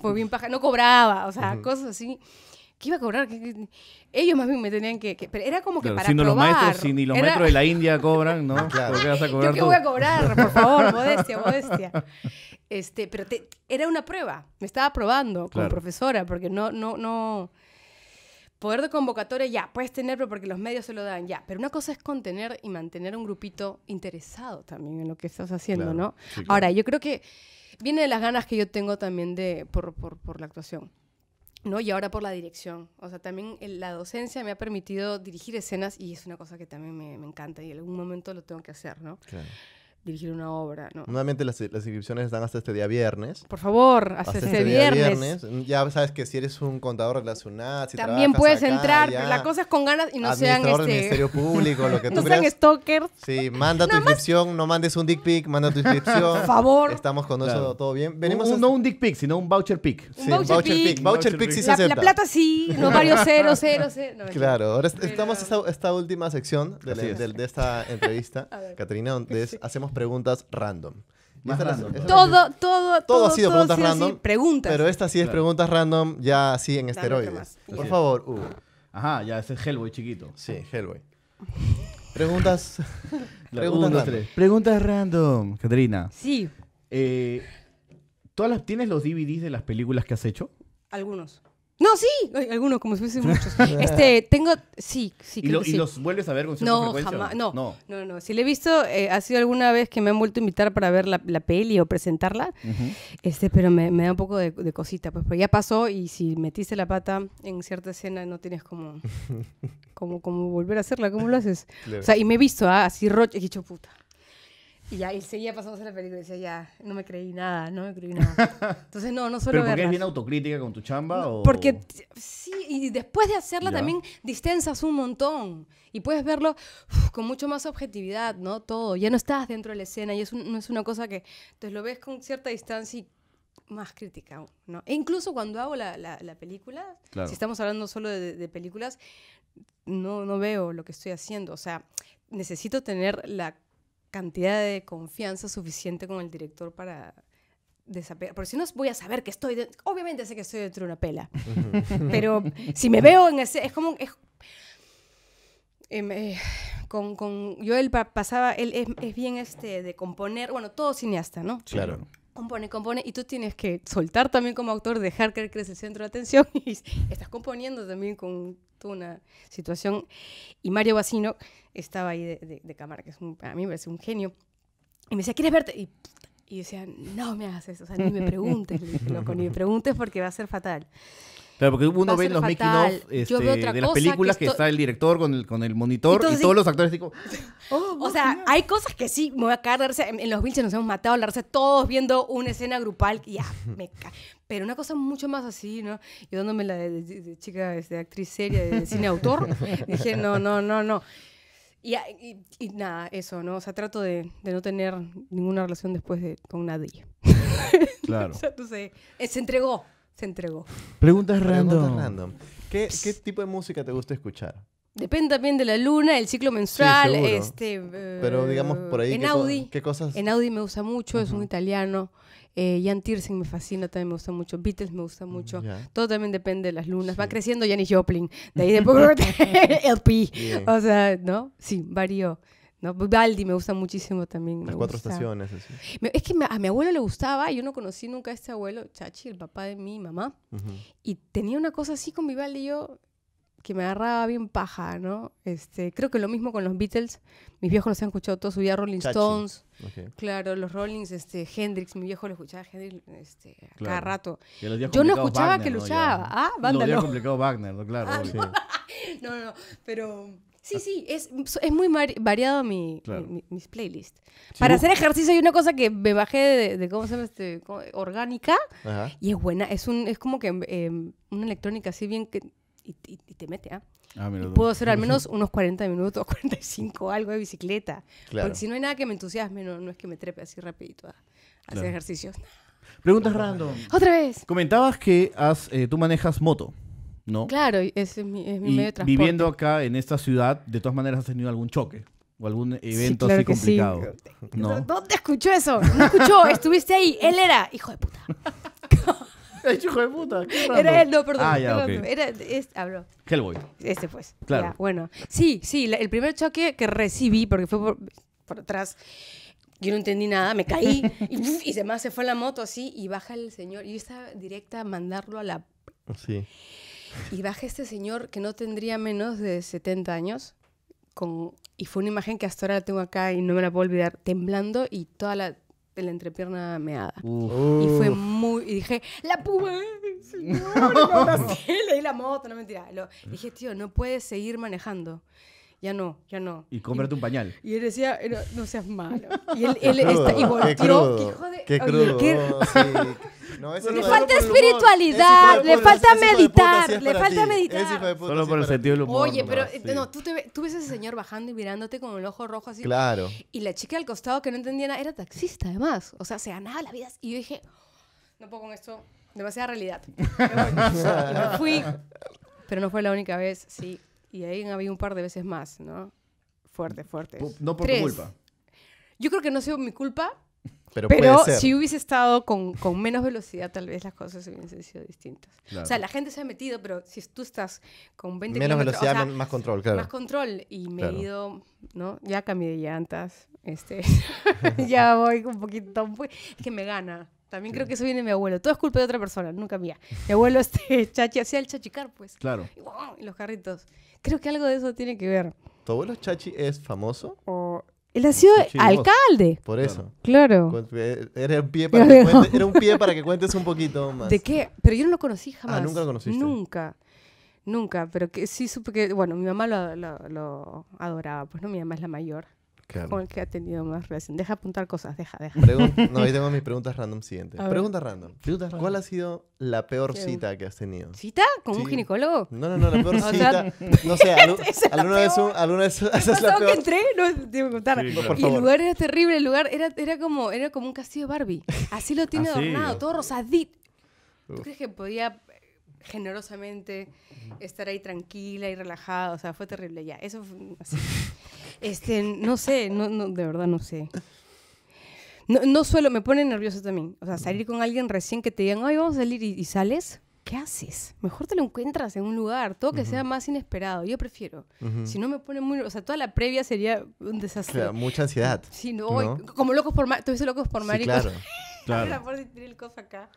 Fue bien paja, no cobraba, o sea, cosas así. ¿Qué iba a cobrar? Ellos más bien me tenían que. pero era como que para. Si no los maestros, si ni los maestros de la India cobran, ¿no? Claro. qué vas a cobrar? ¿Yo qué voy a cobrar? Por favor, modestia, modestia. Este, pero era una prueba. Me estaba probando como profesora, porque no, no, no. Poder de convocatoria, ya, puedes tenerlo porque los medios se lo dan, ya. Pero una cosa es contener y mantener un grupito interesado también en lo que estás haciendo, ¿no? Ahora, yo creo que viene de las ganas que yo tengo también de, por, por la actuación ¿no? Y ahora por la dirección. O sea, también la docencia me ha permitido dirigir escenas y es una cosa que también me, me encanta y en algún momento lo tengo que hacer, ¿no? Claro dirigir una obra, Nuevamente las, inscripciones están hasta este día viernes. Por favor, hasta, este, este, día viernes. Ya sabes que si eres un contador relacionado, si También puedes entrar, la cosa es con ganas y no sean este... del Ministerio Público, lo que tú no sean stalkers. Sí, manda tu inscripción, no mandes un dick pic, manda tu inscripción. Por favor. Estamos con eso todo bien. Venimos a No un dick pic, sino un voucher pic. Sí, voucher, pic. Voucher pic sí se La plata sí, no varios cero, cero, cero. claro, ahora estamos esta, esta última sección de, esta entrevista, Caterina, donde hacemos preguntas random. todo, todo, todo, ha sido preguntas random. Pero esta sí es preguntas random, ya así en esteroides. Por favor, Ajá, ya es el Hellboy chiquito. Sí, Hellboy. preguntas. preguntas, random. preguntas random, Katrina. Sí. Eh, ¿Todas ¿Tienes los DVDs de las películas que has hecho? Algunos. No, sí, algunos, como si fuesen muchos. este, tengo, sí, sí. y los vuelves a ver con cierta no, Jamás, no, no, no, Si le he visto, eh, ha sido alguna vez que me han vuelto a invitar para ver la, peli o presentarla, este, pero me, da un poco de, cosita, pues, ya pasó y si metiste la pata en cierta escena no tienes como, como, como volver a hacerla, ¿cómo lo haces? O sea, y me he visto ah, así roche, he dicho, puta. Y ya, y seguía pasándose la película y decía, ya, no me creí nada, no me creí nada. Entonces, no, no solo ¿Pero porque es bien autocrítica con tu chamba? o... Porque sí, y después de hacerla también distensas un montón. Y puedes verlo con mucho más objetividad, ¿no? Todo. Ya no estás dentro de la escena y es no es una cosa que... Entonces lo ves con cierta distancia y más crítica, ¿no? E incluso cuando hago la, la, película, si estamos hablando solo de, de películas, no, no veo lo que estoy haciendo. O sea, necesito tener la cantidad de confianza suficiente con el director para desapegar. Porque si no, voy a saber que estoy. Obviamente sé que estoy dentro de una pela. pero si me veo en ese. Es como. Es... Em, eh, con, con Joel pasaba, él es, bien este de componer, bueno, todo cineasta, ¿no? Claro compone, compone, y tú tienes que soltar también como autor, dejar que crece el centro de atención y estás componiendo también con toda una situación. Y Mario Bacino estaba ahí de, cámara, que es a mí me parece un genio, y me decía, ¿quieres verte? Y, decía, no me hagas eso, ni me preguntes, ni me preguntes porque va a ser fatal. Claro, porque uno ve en los Mickey making este, de las películas que, está el director con el, con el monitor y, todos los actores oh, oh, o sea, hay cosas que sí, me voy a caer En, los vinches nos hemos matado la risa todos viendo una escena grupal y ya, me Pero una cosa mucho más así, ¿no? Yo dándome la de, chica, de este, actriz seria, de cine autor, dije, no, no, no, no. Y, nada, eso, ¿no? O sea, trato de, de no tener ninguna relación después de, con nadie. Claro. o eh, se entregó entregó. Preguntas random. ¿Qué, ¿Qué, tipo de música te gusta escuchar? Depende también de la luna, el ciclo menstrual, este... Pero digamos por ahí... Eh, en ¿qué, Audi, ¿qué cosas? En Audi me gusta mucho, es un italiano. Eh, Jan Tiersen me fascina, también me gusta mucho. Beatles me gusta mm, mucho. Todo también depende de las lunas. Va creciendo Janis Joplin. De ahí de poco, LP. O sea, ¿no? Sí, varió. ¿no? Vivaldi me gusta muchísimo también. Las cuatro estaciones. es que a mi abuelo le gustaba, yo no conocí nunca a este abuelo, Chachi, el papá de mi mamá, y tenía una cosa así con Vivaldi yo que me agarraba bien paja, ¿no? Este, creo que lo mismo con los Beatles, mis viejos los han escuchado todos, subía Rolling Stones, claro, los Rollings, este, Hendrix, mi viejo lo escuchaba Hendrix este, a cada rato. Yo no escuchaba que luchaba, ¿ah? Banda, lo había complicado Wagner, claro. Ah, no. no, no, pero Sí, sí, es, muy variado mi, mis playlists. Para hacer ejercicio hay una cosa que me bajé de, ¿cómo se llama? Este, orgánica y es buena. Es, un, es como que em, una electrónica así bien que... Y, te mete, ¿ah? ah puedo hacer al menos unos 40 minutos, 45, algo de bicicleta. Porque si no hay nada que me entusiasme, no, es que me trepe así rapidito a, hacer ejercicio Preguntas random. Otra vez. Comentabas que eh, tú manejas moto. ¿no? Claro, ese es mi, medio de transporte. Viviendo acá en esta ciudad, de todas maneras has tenido algún choque o algún evento así complicado. ¿Dónde escuchó eso? No escuchó, estuviste ahí, él era hijo de puta. hijo de puta. Era él, no, perdón. Ah, era, habló. Hellboy. Este fue pues, Claro. bueno, sí, sí, el primer choque que recibí, porque fue por, atrás, yo no entendí nada, me caí y, se fue la moto así y baja el señor. Y yo estaba directa a mandarlo a la... Sí. Y bajé este señor que no tendría menos de 70 años, con, y fue una imagen que hasta ahora la tengo acá y no me la puedo olvidar, temblando y toda la, la entrepierna meada. Y fue muy... Y dije, la puma, señor, no, no, no, la moto, no, no, no, dije, tío, no, puedes seguir ya no, ya no. Y cómprate un pañal. Y él decía, no, seas malo. Y él, está, y volteó, qué crudo, le, falta espiritualidad, le falta meditar, le falta meditar. Solo por el sentido del humor. Oye, pero no, tú, te, tú ves a ese señor bajando y mirándote con el ojo rojo así. Claro. Y la chica al costado que no entendía nada, era taxista además. O sea, se ganaba la vida. Y yo dije, no puedo con esto, demasiada realidad. fui, pero no fue la única vez, sí y ahí había un par de veces más, ¿no? Fuerte, fuerte. No por tu culpa. Yo creo que no ha sido mi culpa, pero, pero si hubiese estado con, con, menos velocidad, tal vez las cosas hubiesen sido distintas. O sea, la gente se ha metido, pero si tú estás con 20 Menos velocidad, más control, claro. Más control. Y me he ido, ¿no? Ya cambié de llantas. Este, ya voy un poquito... Es que me gana. También creo que eso viene de mi abuelo. Todo es culpa de otra persona, nunca mía. Mi abuelo este, chachi, hacía el chachicar, pues. Claro. Y, los carritos. Creo que algo de eso tiene que ver. ¿Tu abuelo Chachi es famoso? O... Él ha sido alcalde. Por eso. Claro. Era un pie para, que, cuentes, un poquito más. ¿De qué? Pero yo no lo conocí jamás. Ah, nunca lo conociste. Nunca. Nunca, pero que sí supe que, bueno, mi mamá lo adoraba, pues no, mi mamá es la mayor con el que ha tenido más relación. Deja apuntar cosas, deja, deja. no, ahí tengo mis preguntas random siguientes. Pregunta random. ¿Cuál ha sido la peor cita que has tenido? ¿Cita? ¿Con un ginecólogo? No, no, no, la peor cita. no sé, alguna vez, un, alguna vez esa es la peor. que entré? No, tengo que contar. Y el lugar era terrible, el lugar era, era, como, era como un castillo Barbie. Así lo tiene ah, adornado, todo rosadito. ¿Tú crees que podía eh, generosamente estar ahí tranquila y relajada? O sea, fue terrible ya. Eso fue así. Este, no sé, no, no, de verdad no sé. No, no, suelo, me pone nervioso también. O sea, salir con alguien recién que te digan, ay, vamos a salir y, sales, ¿qué haces? Mejor te lo encuentras en un lugar, todo que sea más inesperado. Yo prefiero. Si no me pone muy. O sea, toda la previa sería un desastre. mucha ansiedad. Sí, no, como locos por mar. Tuviste locos por mar sí, Claro. claro. el acá.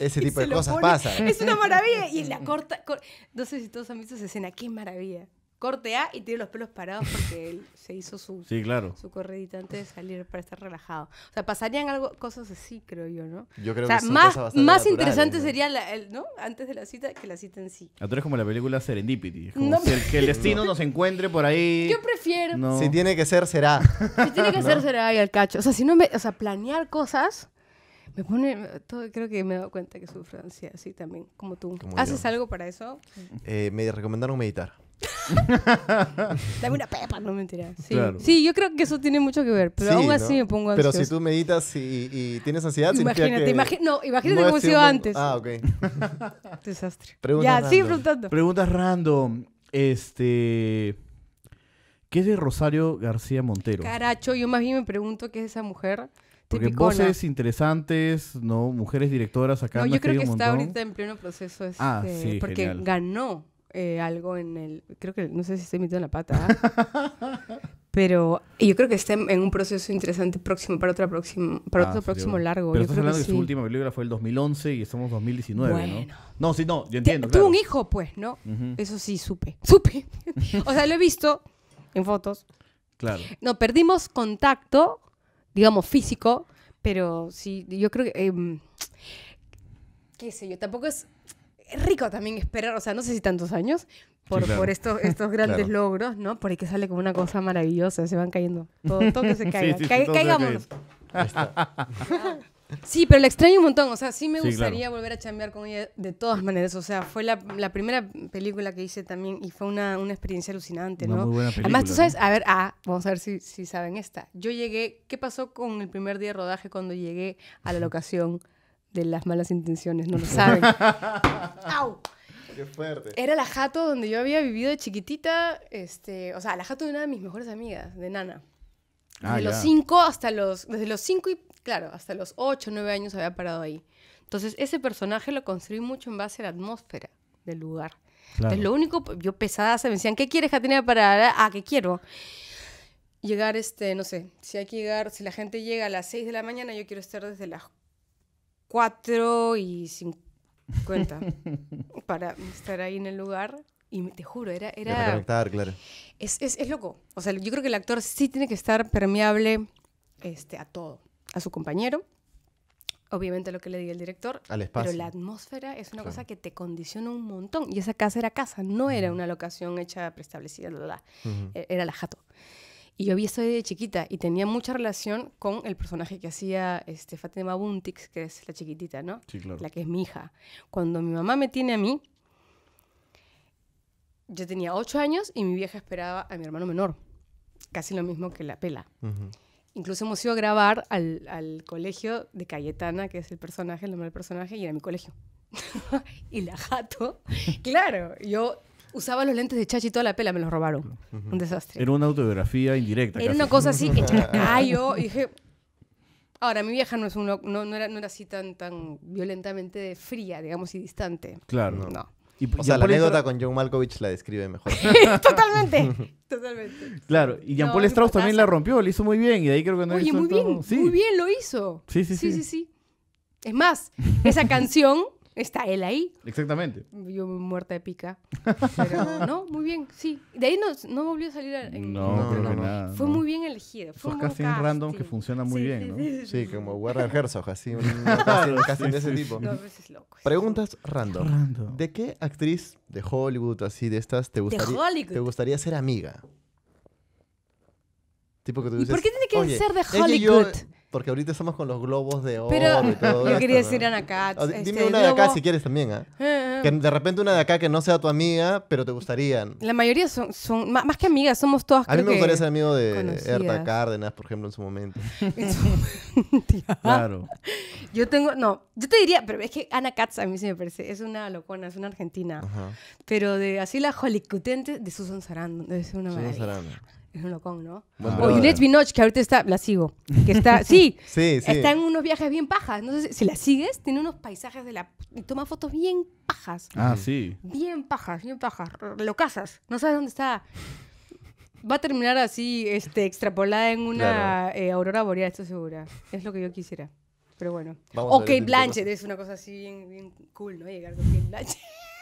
Ese tipo de cosas pasa. Es una maravilla. Y la corta. no sé si todos han visto esa escena. Qué maravilla corte A y tiene los pelos parados porque él se hizo su, su corredita antes de salir para estar relajado. O sea, pasarían algo, cosas así, creo yo, ¿no? Yo creo que más, más interesante sería el, ¿no? antes de la cita que la cita en sí. Ah, como la película Serendipity. Es como el, que el destino nos encuentre por ahí. Yo prefiero. Si tiene que ser, será. Si tiene que ser, será ahí al cacho. O sea, si no me. O sea, planear cosas. Me pone, todo, creo que me he dado cuenta que sufro ansiedad, también, como tú. ¿Haces algo para eso? Eh, me recomendaron meditar. Dame una pepa, no mentira. Sí. sí, yo creo que eso tiene mucho que ver, pero aún así me pongo ansioso. Pero si tú meditas y, tienes ansiedad, imagínate, no, imagínate cómo he sido antes. Ah, ok. Desastre. ya, sigue preguntando. Preguntas random. Este. ¿Qué es de Rosario García Montero? Caracho, yo más bien me pregunto qué es esa mujer. Porque voces interesantes, ¿no? Mujeres directoras acá. No, yo creo que está ahorita en pleno proceso. ah, este, sí, porque ganó eh, algo en el... Creo que, no sé si estoy metiendo la pata, ¿ah? pero yo creo que esté en un proceso interesante próximo para, otra próxima, para ah, otro próximo largo. yo estás hablando que, su última película fue el 2011 y estamos 2019, ¿no? No, sí, no, yo entiendo. Tuvo un hijo, pues, ¿no? Eso sí, supe. Supe. o sea, lo he visto en fotos. Claro. No, perdimos contacto, digamos, físico, pero sí, yo creo que... Em, qué sé yo, tampoco es rico también esperar, o sea, no sé si tantos años, por, por estos, estos grandes logros, ¿no? Por que sale como una cosa maravillosa, se van cayendo. Todo, todo que se caiga. Sí, sí, Sí, pero la extraño un montón. O sea, sí me gustaría volver a chambear con ella de todas maneras. O sea, fue la, primera película que hice también y fue una, experiencia alucinante, ¿no? Además, tú sabes, a ver, ah, vamos a ver si, si saben esta. Yo llegué, ¿qué pasó con el primer día de rodaje cuando llegué a la locación? de las malas intenciones, no lo saben. ¡Au! Qué fuerte. Era la jato donde yo había vivido de chiquitita, este, o sea, la jato de una de mis mejores amigas, de Nana. Ah, de los cinco, hasta los, desde los cinco y, claro, hasta los ocho, nueve años había parado ahí. Entonces, ese personaje lo construí mucho en base a la atmósfera del lugar. es lo único, yo pesada, se me decían, ¿qué quieres, tenía para...? Ah, ¿qué quiero llegar, este, no sé, si hay que llegar, si la gente llega a las 6 de la mañana, yo quiero estar desde las 4 y 50 para estar ahí en el lugar. Y te juro, era... era claro. Es, loco. O sea, yo creo que el actor sí tiene que estar permeable este, a todo. A su compañero, obviamente lo que le diga el director. Pero la atmósfera es una cosa que te condiciona un montón. Y esa casa era casa, no era una locación hecha preestablecida, e, Era la jato. Y yo vi esto de chiquita y tenía mucha relación con el personaje que hacía este, Fatima Buntix, que es la chiquitita, ¿no? Sí, claro. La que es mi hija. Cuando mi mamá me tiene a mí, yo tenía ocho años y mi vieja esperaba a mi hermano menor. Casi lo mismo que la pela. Incluso hemos ido a grabar al, al, colegio de Cayetana, que es el personaje, el nombre del personaje, y era mi colegio. y la jato, claro, yo usaba los lentes de Chachi toda la pela, me los robaron. Un desastre. Era una autobiografía indirecta. Era una cosa así, que. yo Y dije. Ahora, mi vieja no, es un, no, no, era, no era así tan, tan violentamente fría, digamos, y distante. Claro. No. Y, o sea, la anécdota con John Malkovich la describe mejor. totalmente, totalmente. Claro, y Jean Paul Strauss también la rompió, lo hizo muy bien, y de ahí creo que no Oye, muy bien, muy bien lo hizo. sí. Sí, sí, sí. Es más, esa canción Está él ahí. Exactamente. Yo muerta de pica. Pero no, muy bien, sí. De ahí no, no volvió a salir. En, no, no, creo nada. Fue muy bien elegido. Fue un casting, random que funciona muy bien, sí, ¿no? Sí, como Warren Herzog, así, un casting, de ese tipo. No, veces loco. Preguntas random. random. ¿De qué actriz de Hollywood, así, de estas, te gustaría, te gustaría ser amiga? Tipo que tú dices, ¿Y por qué tiene que ser de Hollywood? Porque ahorita estamos con los globos de oro Pero, y todo Yo quería decir Ana ah, este, Dime una de acá si quieres también, ¿ah? eh, eh, eh. Que de repente una de acá que no sea tu amiga, pero te gustaría. La mayoría son, son más que amigas, somos todas A mí me gustaría ser amigo de Erta Cárdenas, por ejemplo, en su momento. claro. Yo tengo, no, yo te diría, pero es que Ana Katz a mí sí me parece, es una locona, es una argentina. Pero de así la jolicutente de Susan Sarandon, debe ser una Susan Sarandon es un locón, ¿no? O Juliette Binoche, que ahorita está, la sigo. Que está, sí, está en unos viajes bien pajas. No sé si, la sigues, tiene unos paisajes de la. y toma fotos bien pajas. Ah, sí. Bien pajas, bien pajas. Lo casas, no sabes dónde está. Va a terminar así, este, extrapolada en una eh, aurora boreal, estoy segura. Es lo que yo quisiera. Pero bueno. Ok o Kate Blanchett, es una cosa así bien, cool, ¿no?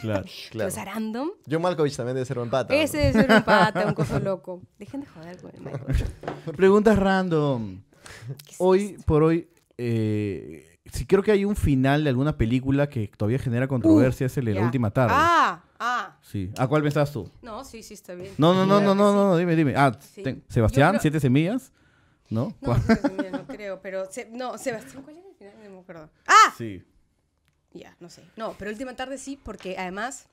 Claro, claro. Malkovich también de ser un pata. Ese debe ser un pata, un coso loco. Dejen de joder con el Malkovich. Preguntas random. hoy por hoy, eh, Si creo que hay un final de alguna película que todavía genera controversia, uh, es el de la última tarde. Ah, ah. Sí. ¿A cuál pensabas tú? No, sí, sí, está bien. No, no, no, no, no, no, dime, dime. Ah, Sebastián, siete semillas. ¿No? No, siete semillas, no creo, pero. no, Sebastián, ¿cuál es el final? No me acuerdo. ¡Ah! Sí. Ya, no sé. No, pero última tarde sí, porque además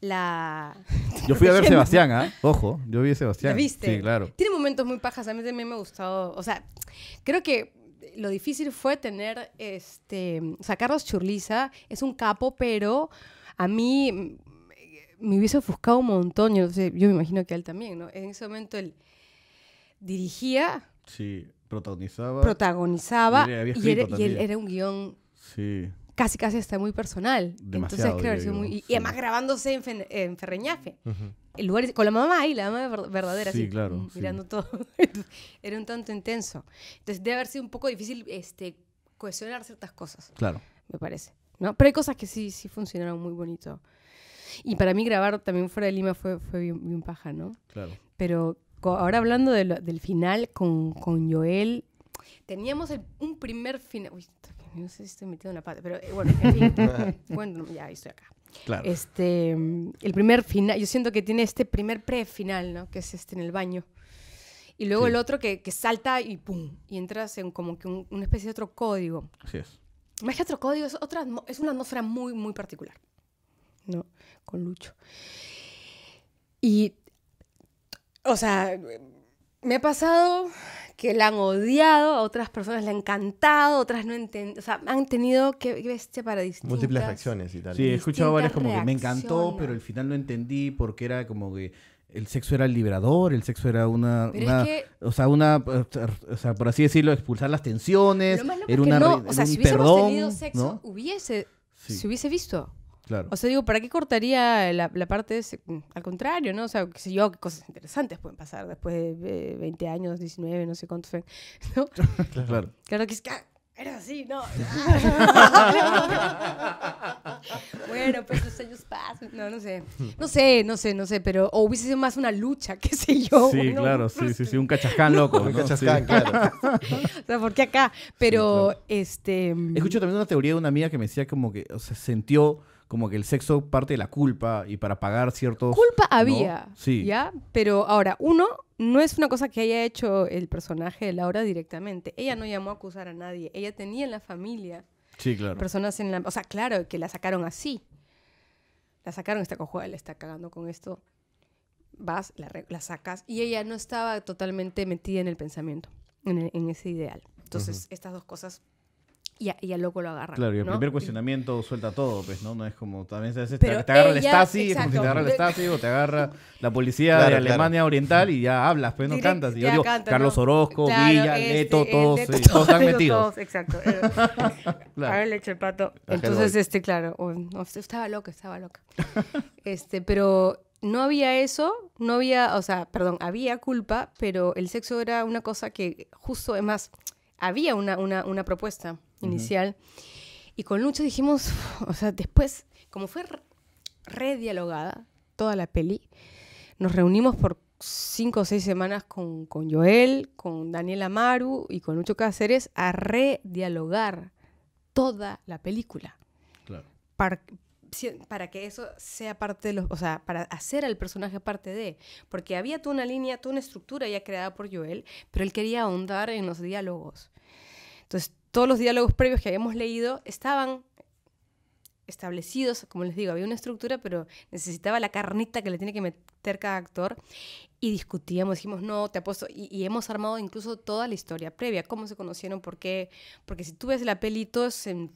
la... Yo fui a ver Sebastián, ¿eh? Ojo, yo vi a Sebastián. viste? Sí, claro. Tiene momentos muy pajas, a mí también me ha gustado. O sea, creo que lo difícil fue tener, este, o sea, Carlos Churliza es un capo, pero a mí me hubiese ofuscado un montón, yo, me imagino que él también, ¿no? En ese momento él dirigía... Sí, protagonizaba. Protagonizaba y, era, y él era un guión... Sí casi casi está muy personal. Demasiado, Entonces, muy, y, además grabándose en, Ferreñafe. El lugar, con la mamá ahí, la mamá verdadera, sí, claro, mirando todo. Era un tanto intenso. Entonces debe haber sido un poco difícil este, cohesionar ciertas cosas. Claro. Me parece. ¿no? Pero hay cosas que sí, sí funcionaron muy bonito. Y para mí grabar también fuera de Lima fue, fue bien, paja, ¿no? Claro. Pero ahora hablando del final con, Joel, teníamos un primer final. Uy, no sé si estoy metido en una pata, pero eh, bueno, en fin, bueno, ya estoy acá. Claro. Este, el primer final, yo siento que tiene este primer pre-final, ¿no? Que es este en el baño. Y luego el otro que, salta y pum, y entras en como que una especie de otro código. Así es. Más que otro código, es, otra, es una atmósfera muy, muy particular, ¿no? Con Lucho. Y, o sea, me ha pasado que la han odiado, a otras personas le han encantado, otras no entienden, o sea, han tenido que bestia para distintas. Múltiples facciones y tal. Sí, he escuchado varias como que me encantó, pero al final no entendí porque era como que el sexo era el liberador, el sexo era una, o sea, una o sea, por así decirlo, expulsar las tensiones, era una no, o sea, si hubiésemos tenido sexo, hubiese se hubiese visto. Claro. O sea, digo, ¿para qué cortaría la, la parte ese? Mm, al contrario, ¿no? O sea, qué sé yo, qué cosas interesantes pueden pasar después de 20 años, 19, no sé cuánto fue. ¿no? claro. Claro que es que... Ah, era así, no. bueno, pues los años pasan. No, no sé. No sé, no sé, no sé, pero. O hubiese sido más una lucha, qué sé yo. Sí, claro, sí, sí, sí, un cachascán loco. Un ¿no? claro. o sea, ¿por qué acá. Pero, este. Mm, Escucho también una teoría de una amiga que me decía como que, o sea, sintió como que el sexo parte de la culpa y para pagar ciertos... Culpa había, sí. ¿ya? Pero ahora, uno, no es una cosa que haya hecho el personaje de Laura directamente. Ella no llamó a acusar a nadie. Ella tenía en la familia sí, claro. personas en la... O sea, claro, que la sacaron así. La sacaron, esta cojuela le está cagando con esto. Vas, la, sacas. Y ella no estaba totalmente metida en el pensamiento, en, ese ideal. Entonces, estas dos cosas y, al loco lo agarra. Claro, y el primer cuestionamiento suelta todo, pues, ¿no? No es como también se hace, Pero te, agarra el Stasi, es como si te agarra el Stasi o te agarra la policía de Alemania Oriental y ya hablas, pues no cantas. Y yo digo, Carlos Orozco, Villa, este, Neto, Leto, este, todos, eh, todos, todos están metidos. Todos, exacto. ver le echo el pato. Entonces, este, claro, estaba loca, estaba loca. este, pero no había eso, no había, o sea, perdón, había culpa, pero el sexo era una cosa que justo, es más, había una, una, una propuesta inicial. Y con Lucho dijimos, o sea, después, como fue redialogada toda la peli, nos reunimos por cinco o seis semanas con, con Joel, con Daniel Amaru y con Lucho Cáceres a redialogar toda la película. Claro. Para, para que eso sea parte de los, o sea, para hacer al personaje parte de, porque había toda una línea, toda una estructura ya creada por Joel, pero él quería ahondar en los diálogos. Entonces, todos los diálogos previos que habíamos leído estaban establecidos, como les digo, había una estructura, pero necesitaba la carnita que le tiene que meter cada actor. Y discutíamos, dijimos, no, te apuesto. Y, hemos armado incluso toda la historia previa, cómo se conocieron, por qué. Porque si tú ves la peli, en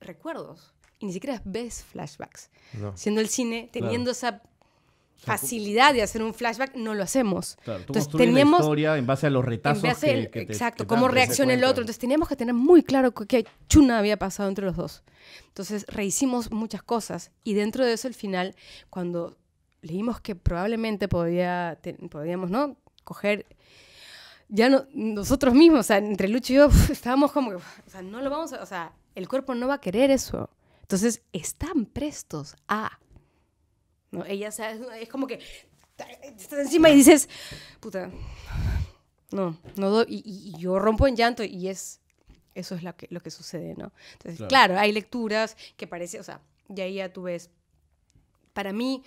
recuerdos. Y ni siquiera ves flashbacks. Siendo el cine, teniendo esa facilidad de hacer un flashback, no lo hacemos. Entonces teníamos en base a los retazos que, el, exacto, cómo reacciona el otro. Entonces teníamos que tener muy claro qué chuna había pasado entre los dos. Entonces rehicimos muchas cosas y dentro de eso el final, cuando leímos que probablemente podía, podíamos, ¿no? Coger ya no, nosotros mismos, o sea, entre Lucho y yo estábamos como o sea, no lo vamos a, o sea, el cuerpo no va a querer eso. Entonces, están prestos a ella es como que estás encima y dices, puta, no, no y, yo rompo en llanto y es, eso es lo que, lo que sucede, ¿no? Entonces, claro. hay lecturas que parece, o sea, y ahí ya tú ves. Para mí,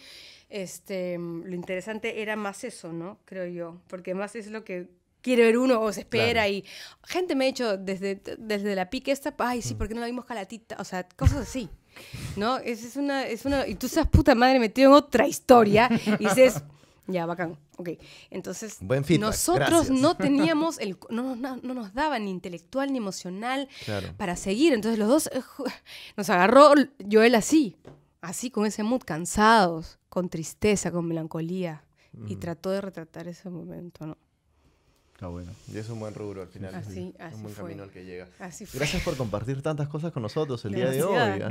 este, lo interesante era más eso, ¿no? Creo yo, porque más es lo que quiere ver uno o se espera y gente me ha hecho desde, desde la pique esta, ay, sí, mm. ¿por qué no la vimos calatita? O sea, cosas así. ¿no? Es, es, una, es una, y tú estás puta madre metido en otra historia y dices, ya, bacán, ok. Entonces, nosotros no teníamos, el, no, no, no, nos daba ni intelectual ni emocional para seguir. Entonces los dos, eh, nos agarró Joel así, así con ese mood, cansados, con tristeza, con melancolía. Y mm. trató de retratar ese momento, ¿no? Y es un buen rubro al final. es un buen camino al que llega. Gracias por compartir tantas cosas con nosotros el día de hoy.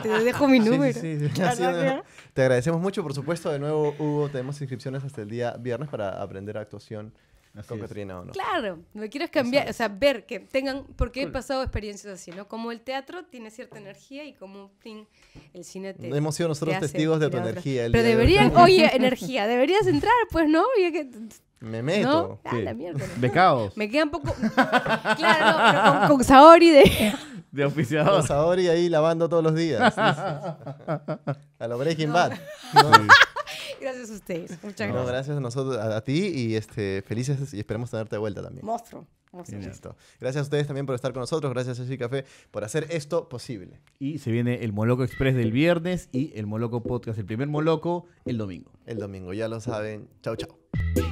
Te dejo mi número. Te agradecemos mucho, por supuesto. De nuevo, Hugo, tenemos inscripciones hasta el día viernes para aprender actuación con Catrina no. Claro, me quiero cambiar, o sea, ver que tengan, porque he pasado experiencias así, ¿no? Como el teatro tiene cierta energía y como el cine te. Hemos sido nosotros testigos de tu energía. Pero deberían, oye, energía, deberías entrar, pues, ¿no? me meto. Ah, me queda un poco. claro, con, Saori de. de oficiador. Con ahí lavando todos los días. a lo Breaking Bad. Gracias a ustedes. Muchas gracias. Gracias a nosotros, a, ti y este, felices y esperamos tenerte de vuelta también. Monstruo. Listo. Gracias a ustedes también por estar con nosotros. Gracias a Sushi Café por hacer esto posible. Y se viene el Moloco Express del viernes y el Moloco Podcast, el primer Moloco, el domingo. El domingo, ya lo saben. Chau, chao